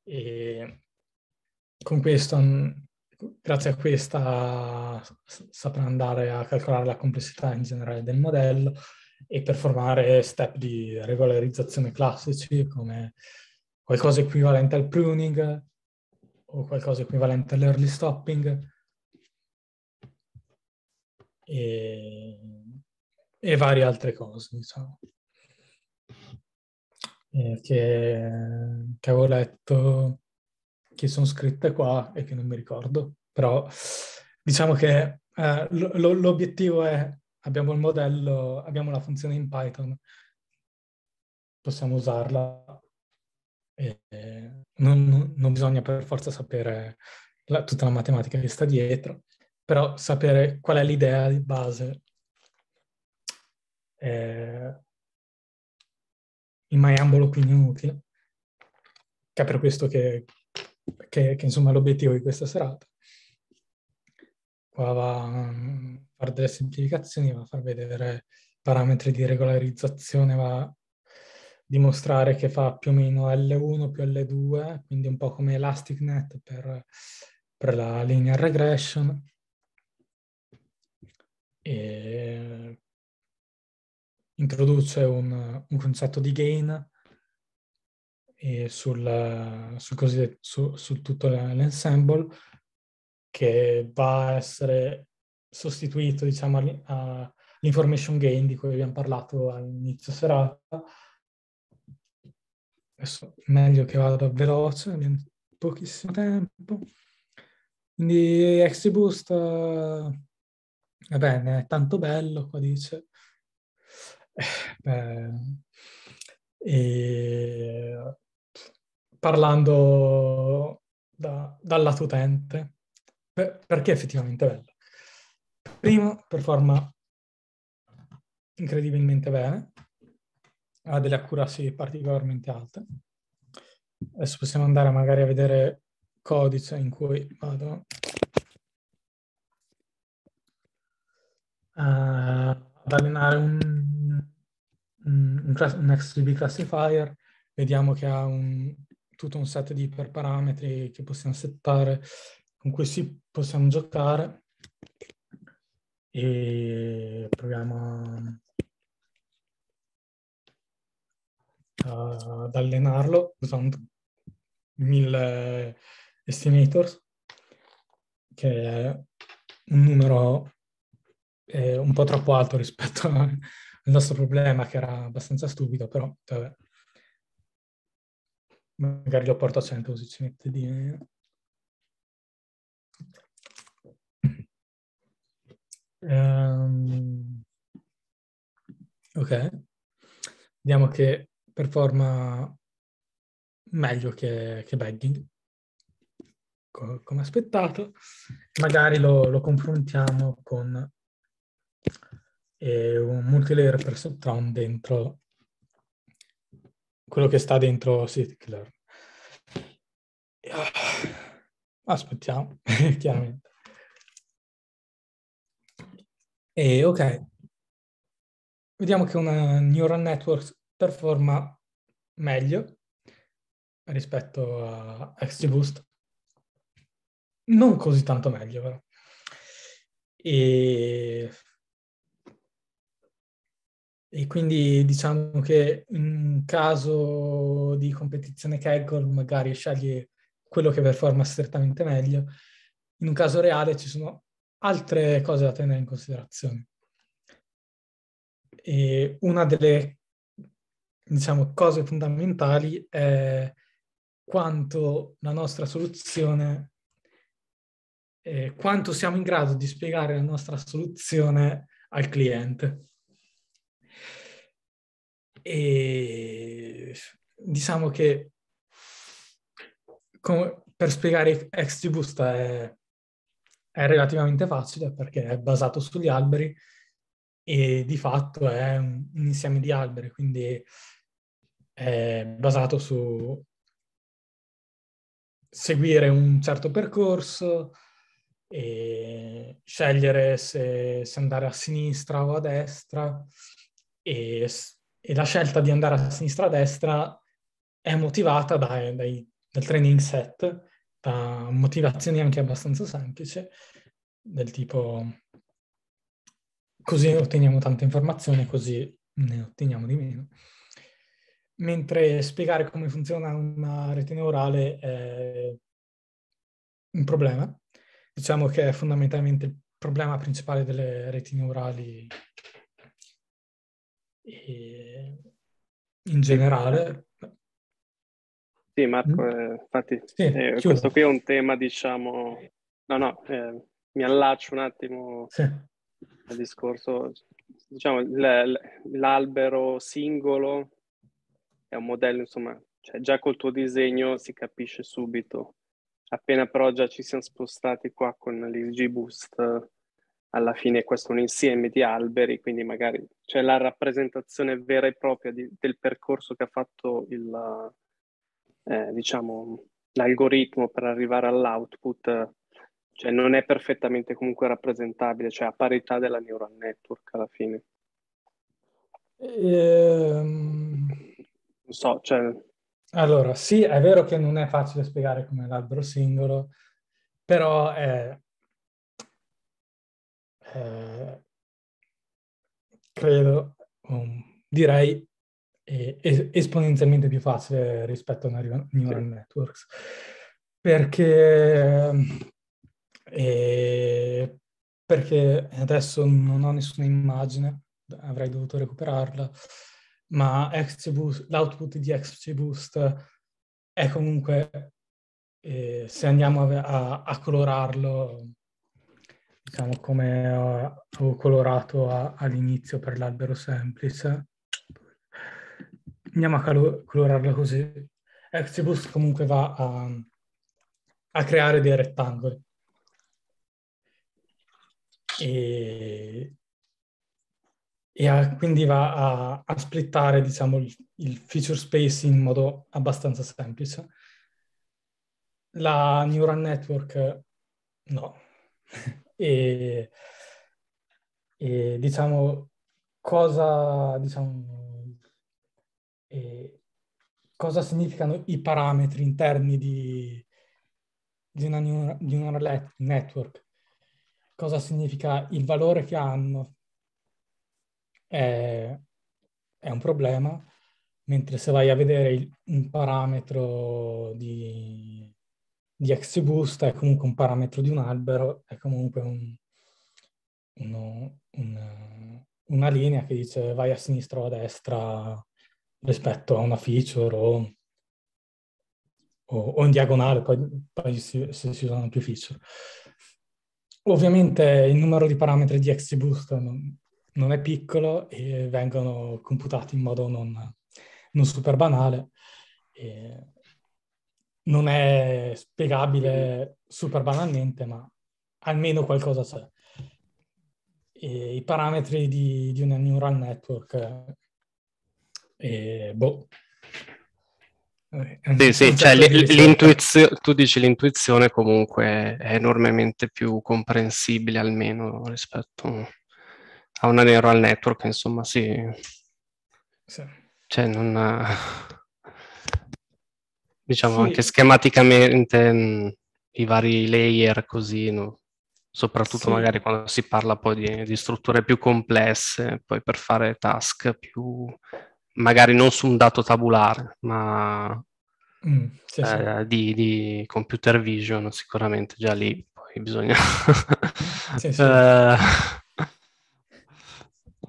e con questo, mm, grazie a questa, saprà andare a calcolare la complessità in generale del modello e performare step di regolarizzazione classici come qualcosa equivalente al pruning o qualcosa equivalente all'early stopping. E, e, varie altre cose, diciamo. Eh, che, che, avevo letto, che sono scritte qua e che non mi ricordo, però diciamo che eh, lo, l'obiettivo è abbiamo il modello, abbiamo la funzione in Python, possiamo usarla e non, non bisogna per forza sapere la, tutta la matematica che sta dietro, però sapere qual è l'idea di base eh, in maiambolo, quindi inutile, che è per questo che, che, che insomma l'obiettivo di questa serata. Qua va a mm, fare delle semplificazioni, va a far vedere parametri di regolarizzazione, va a dimostrare che fa più o meno L1 più L2, quindi un po' come ElasticNet per, per la linear regression. E introduce un, un concetto di gain sul, sul, su, su tutto l'ensemble che va a essere sostituito diciamo all'information gain di cui abbiamo parlato all'inizio serata adesso meglio che vada veloce abbiamo pochissimo tempo quindi XGBoost eh, va bene è tanto bello qua dice Beh, parlando da, dal lato utente, beh, perché è effettivamente bella? Primo, performa incredibilmente bene, ha delle accuracy particolarmente alte. Adesso possiamo andare magari a vedere codice in cui vado eh, ad allenare un un, class- un XGB classifier, vediamo che ha un, tutto un set di iperparametri che possiamo settare, con cui si possiamo giocare e proviamo a, ad allenarlo usando 1000 estimators, che è un numero eh, un po' troppo alto rispetto a il nostro problema che era abbastanza stupido, però vabbè. Cioè, magari lo porto a 100 così ci mette di... Um, ok, vediamo che performa meglio che, che bagging come aspettato, magari lo, lo confrontiamo con e un multilayer per subtron dentro quello che sta dentro Sitkler. Ah, aspettiamo, chiaramente. E ok, vediamo che una neural network performa meglio rispetto a XGBoost. Non così tanto meglio, però. E e quindi diciamo che in caso di competizione Kegel magari scegli quello che performa strettamente meglio. In un caso reale ci sono altre cose da tenere in considerazione. E una delle diciamo, cose fondamentali è quanto la nostra soluzione, eh, quanto siamo in grado di spiegare la nostra soluzione al cliente. E diciamo che com- per spiegare Xgbusta è, è relativamente facile perché è basato sugli alberi e di fatto è un, un insieme di alberi, quindi è basato su seguire un certo percorso e scegliere se, se andare a sinistra o a destra e e la scelta di andare a sinistra a destra è motivata dai, dai, dal training set, da motivazioni anche abbastanza semplici, del tipo così otteniamo tante informazioni, così ne otteniamo di meno. Mentre spiegare come funziona una rete neurale è un problema, diciamo che è fondamentalmente il problema principale delle reti neurali e in generale... Sì, Marco, mm? Eh, infatti sì, eh, questo qui è un tema, diciamo... No, no, eh, mi allaccio un attimo sì. al discorso. Diciamo, l'albero singolo è un modello, insomma, cioè già col tuo disegno si capisce subito. Appena però già ci siamo spostati qua con l'ESG Boost, alla fine questo è un insieme di alberi, quindi magari c'è la rappresentazione vera e propria di, del percorso che ha fatto il, eh, diciamo, l'algoritmo per arrivare all'output, cioè non è perfettamente comunque rappresentabile, cioè a parità della neural network alla fine. Ehm... Non so, cioè... Allora, sì, è vero che non è facile spiegare come l'albero singolo, però è eh, credo, um, direi, è, è esponenzialmente più facile rispetto a una neural sì. networks, perché, eh, perché adesso non ho nessuna immagine, avrei dovuto recuperarla, ma XGBoost, l'output di XGBoost è comunque, eh, se andiamo a, a, a colorarlo, diciamo come ho, eh, colorato a, all'inizio per l'albero semplice. Andiamo a calo- colorarla così. Exibus eh, comunque va a, a creare dei rettangoli. E, e a, quindi va a, a splittare diciamo, il, il, feature space in modo abbastanza semplice. La neural network no, e, e diciamo cosa, diciamo, eh, cosa significano i parametri interni di, di una neural network, cosa significa il valore che hanno, è, è un problema, mentre se vai a vedere il, un parametro di di XBoost è comunque un parametro di un albero, è comunque un, uno, un, una linea che dice vai a sinistra o a destra rispetto a una feature o, o, o in diagonale, poi, poi si, se si usano più feature. Ovviamente il numero di parametri di XBoost non, non è piccolo e vengono computati in modo non, non super banale. E non è spiegabile super banalmente, ma almeno qualcosa c'è. E I parametri di, di, una neural network, e eh, eh, boh. Eh, sì, sì, cioè l'intuizio- tu dici l'intuizione comunque è enormemente più comprensibile almeno rispetto a una neural network, insomma sì. sì. Cioè non diciamo sì. anche schematicamente mh, mm, i vari layer così, no? soprattutto sì. magari quando si parla poi di, di, strutture più complesse, poi per fare task più, magari non su un dato tabulare, ma mm, sì, eh, di, di, computer vision sicuramente già lì poi bisogna... eh,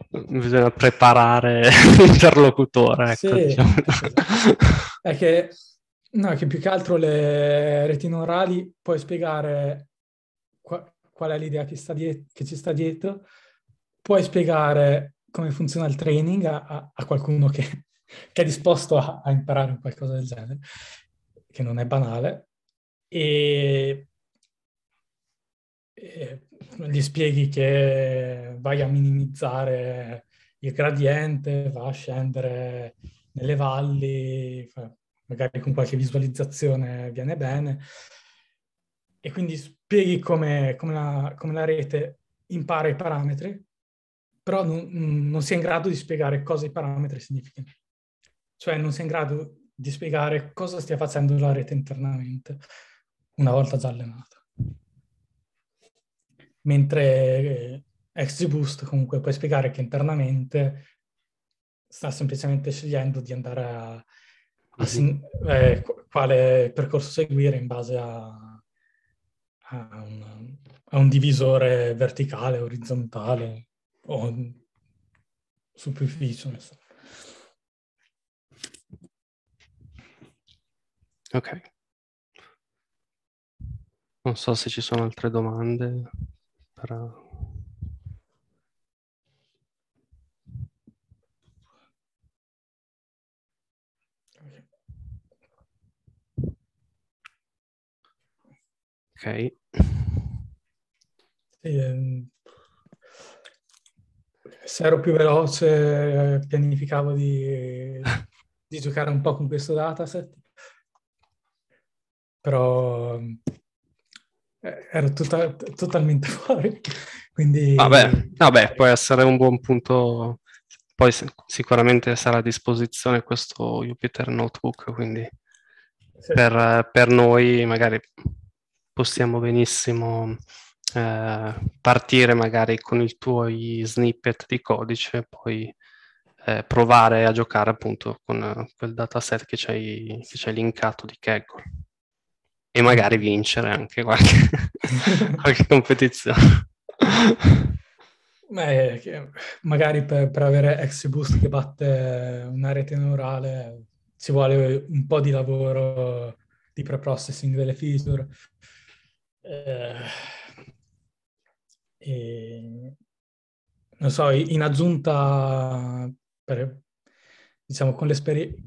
bisogna preparare l'interlocutore. Ecco, diciamo. È che No, che più che altro le retine orali puoi spiegare qua, qual è l'idea che, diet- che, ci sta dietro, puoi spiegare come funziona il training a, a qualcuno che, che, è disposto a, a imparare qualcosa del genere, che non è banale, e, e gli spieghi che vai a minimizzare il gradiente, va a scendere nelle valli, fa, magari con qualche visualizzazione viene bene. E quindi spieghi come, come, la, come la, rete impara i parametri, però non, non sia in grado di spiegare cosa i parametri significano. Cioè non sia in grado di spiegare cosa stia facendo la rete internamente una volta già allenata. Mentre eh, XGBoost comunque puoi spiegare che internamente sta semplicemente scegliendo di andare a, Sin- eh, quale percorso seguire in base a, a, un, a un divisore verticale, orizzontale o superficie. Insomma. Ok. Non so se ci sono altre domande. Però... Ok. Sì, ehm, se ero più veloce eh, pianificavo di, di giocare un po' con questo dataset, però eh, ero tutta, totalmente fuori. Quindi... Vabbè, vabbè, può essere un buon punto. Poi sicuramente sarà a disposizione questo Jupyter Notebook, quindi sì. per, per noi magari possiamo benissimo eh, partire magari con i tuoi snippet di codice e poi eh, provare a giocare appunto con eh, quel dataset che ci hai, che ci hai linkato di Kaggle e magari vincere anche qualche, qualche competizione. Beh, magari per, per avere XBoost che batte una rete neurale ci vuole un po' di lavoro di pre-processing delle feature, eh, e, non so, in aggiunta, per, diciamo, con l'esperienza,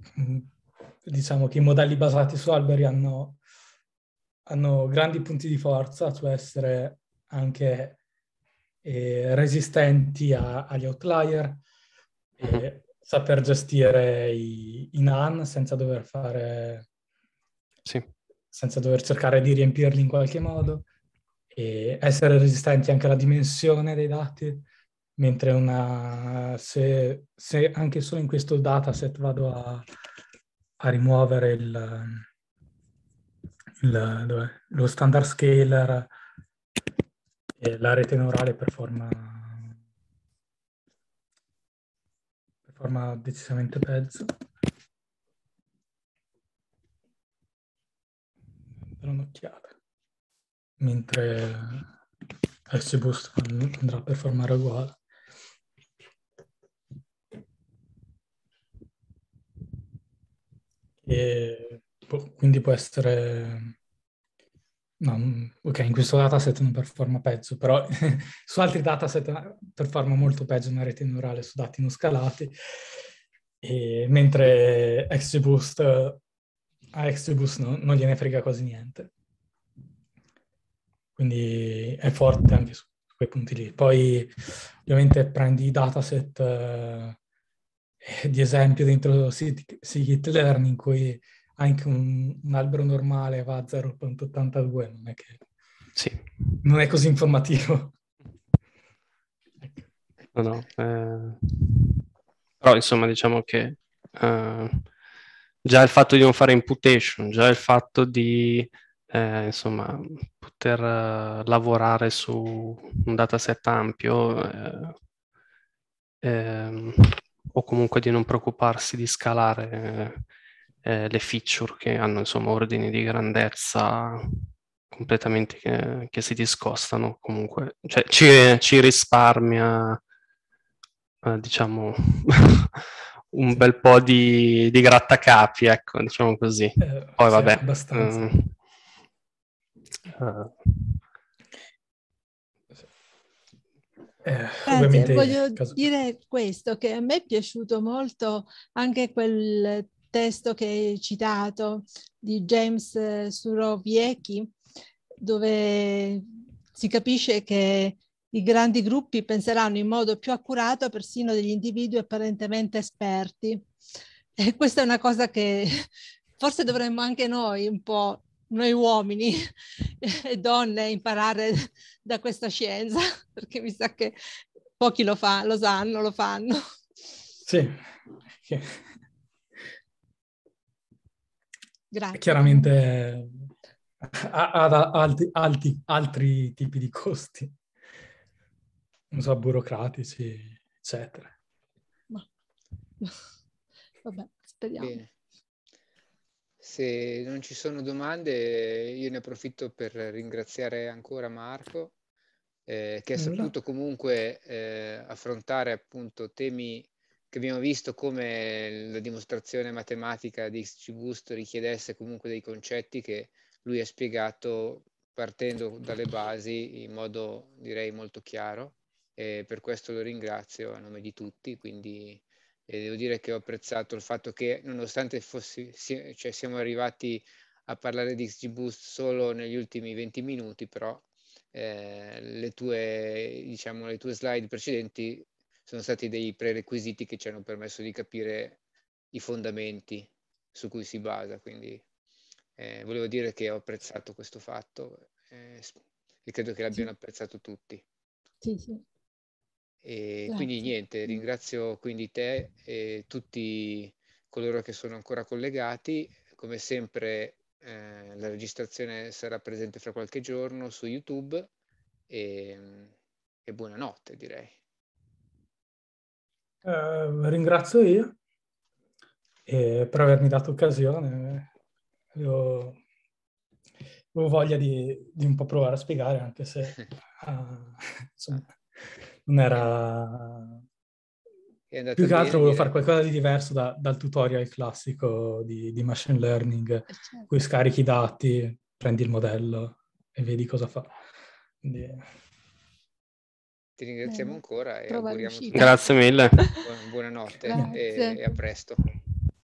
diciamo che i modelli basati su alberi hanno, hanno grandi punti di forza, cioè essere anche eh, resistenti a, agli outlier, e mm-hmm. saper gestire i, i NAN senza dover fare sì senza dover cercare di riempirli in qualche modo e essere resistenti anche alla dimensione dei dati, mentre una, se, se anche solo in questo dataset vado a, a rimuovere il, il, lo standard scaler e la rete neurale performa, performa decisamente peggio. dare un'occhiata. Mentre SC andrà a performare uguale. E, boh, quindi può essere... No, ok, in questo dataset non performa peggio, però su altri dataset performa molto peggio una rete neurale su dati non scalati, e, mentre XGBoost a Extribus no, non gliene frega quasi niente. Quindi è forte anche su quei punti lì. Poi ovviamente prendi i dataset eh, di esempio dentro Sigit Learn in cui anche un, un albero normale va a 0.82, non è che... Sì. Non è così informativo. No, no. Eh... Però insomma diciamo che... Uh già il fatto di non fare imputation, già il fatto di eh, insomma, poter uh, lavorare su un dataset ampio eh, eh, o comunque di non preoccuparsi di scalare eh, eh, le feature che hanno insomma, ordini di grandezza completamente che, che si discostano comunque cioè, ci, ci risparmia diciamo un bel po' di, di, grattacapi, ecco, diciamo così. Eh, Poi vabbè. Abbastanza. Mm. Eh, Grazie, eh, voglio caso... dire questo, che a me è piaciuto molto anche quel testo che hai citato di James eh, Suroviecki, dove si capisce che i grandi gruppi penseranno in modo più accurato persino degli individui apparentemente esperti. E questa è una cosa che forse dovremmo anche noi un po', noi uomini e donne, imparare da questa scienza, perché mi sa che pochi lo, fa, lo sanno, lo fanno. Sì. Grazie. Chiaramente ha, ha, ha, altri tipi di costi non so, burocratici, eccetera. Ma... Vabbè, speriamo. Bene. Se non ci sono domande, io ne approfitto per ringraziare ancora Marco, eh, che ha saputo comunque eh, affrontare appunto temi che abbiamo visto come la dimostrazione matematica di XG richiedesse comunque dei concetti che lui ha spiegato partendo dalle basi in modo direi molto chiaro e per questo lo ringrazio a nome di tutti, quindi eh, devo dire che ho apprezzato il fatto che nonostante fossi, si, cioè, siamo arrivati a parlare di XGBoost solo negli ultimi 20 minuti, però eh, le, tue, diciamo, le tue slide precedenti sono stati dei prerequisiti che ci hanno permesso di capire i fondamenti su cui si basa, quindi eh, volevo dire che ho apprezzato questo fatto eh, e credo che l'abbiano apprezzato tutti. Sì, sì. E quindi certo. niente, ringrazio quindi te e tutti coloro che sono ancora collegati. Come sempre eh, la registrazione sarà presente fra qualche giorno su YouTube e, ehm, e buonanotte direi. Eh, ringrazio io eh, per avermi dato occasione. Avevo, eh, avevo voglia di, di, un po' provare a spiegare anche se... Uh, insomma, ah non era... Più che altro volevo fare qualcosa di diverso da, dal tutorial classico di, di machine learning, eh, certo. cui scarichi i dati, prendi il modello e vedi cosa fa. Quindi... Ti ringraziamo Bene. ancora e Prova auguriamo... Grazie mille. Buonanotte Grazie. E, e a presto.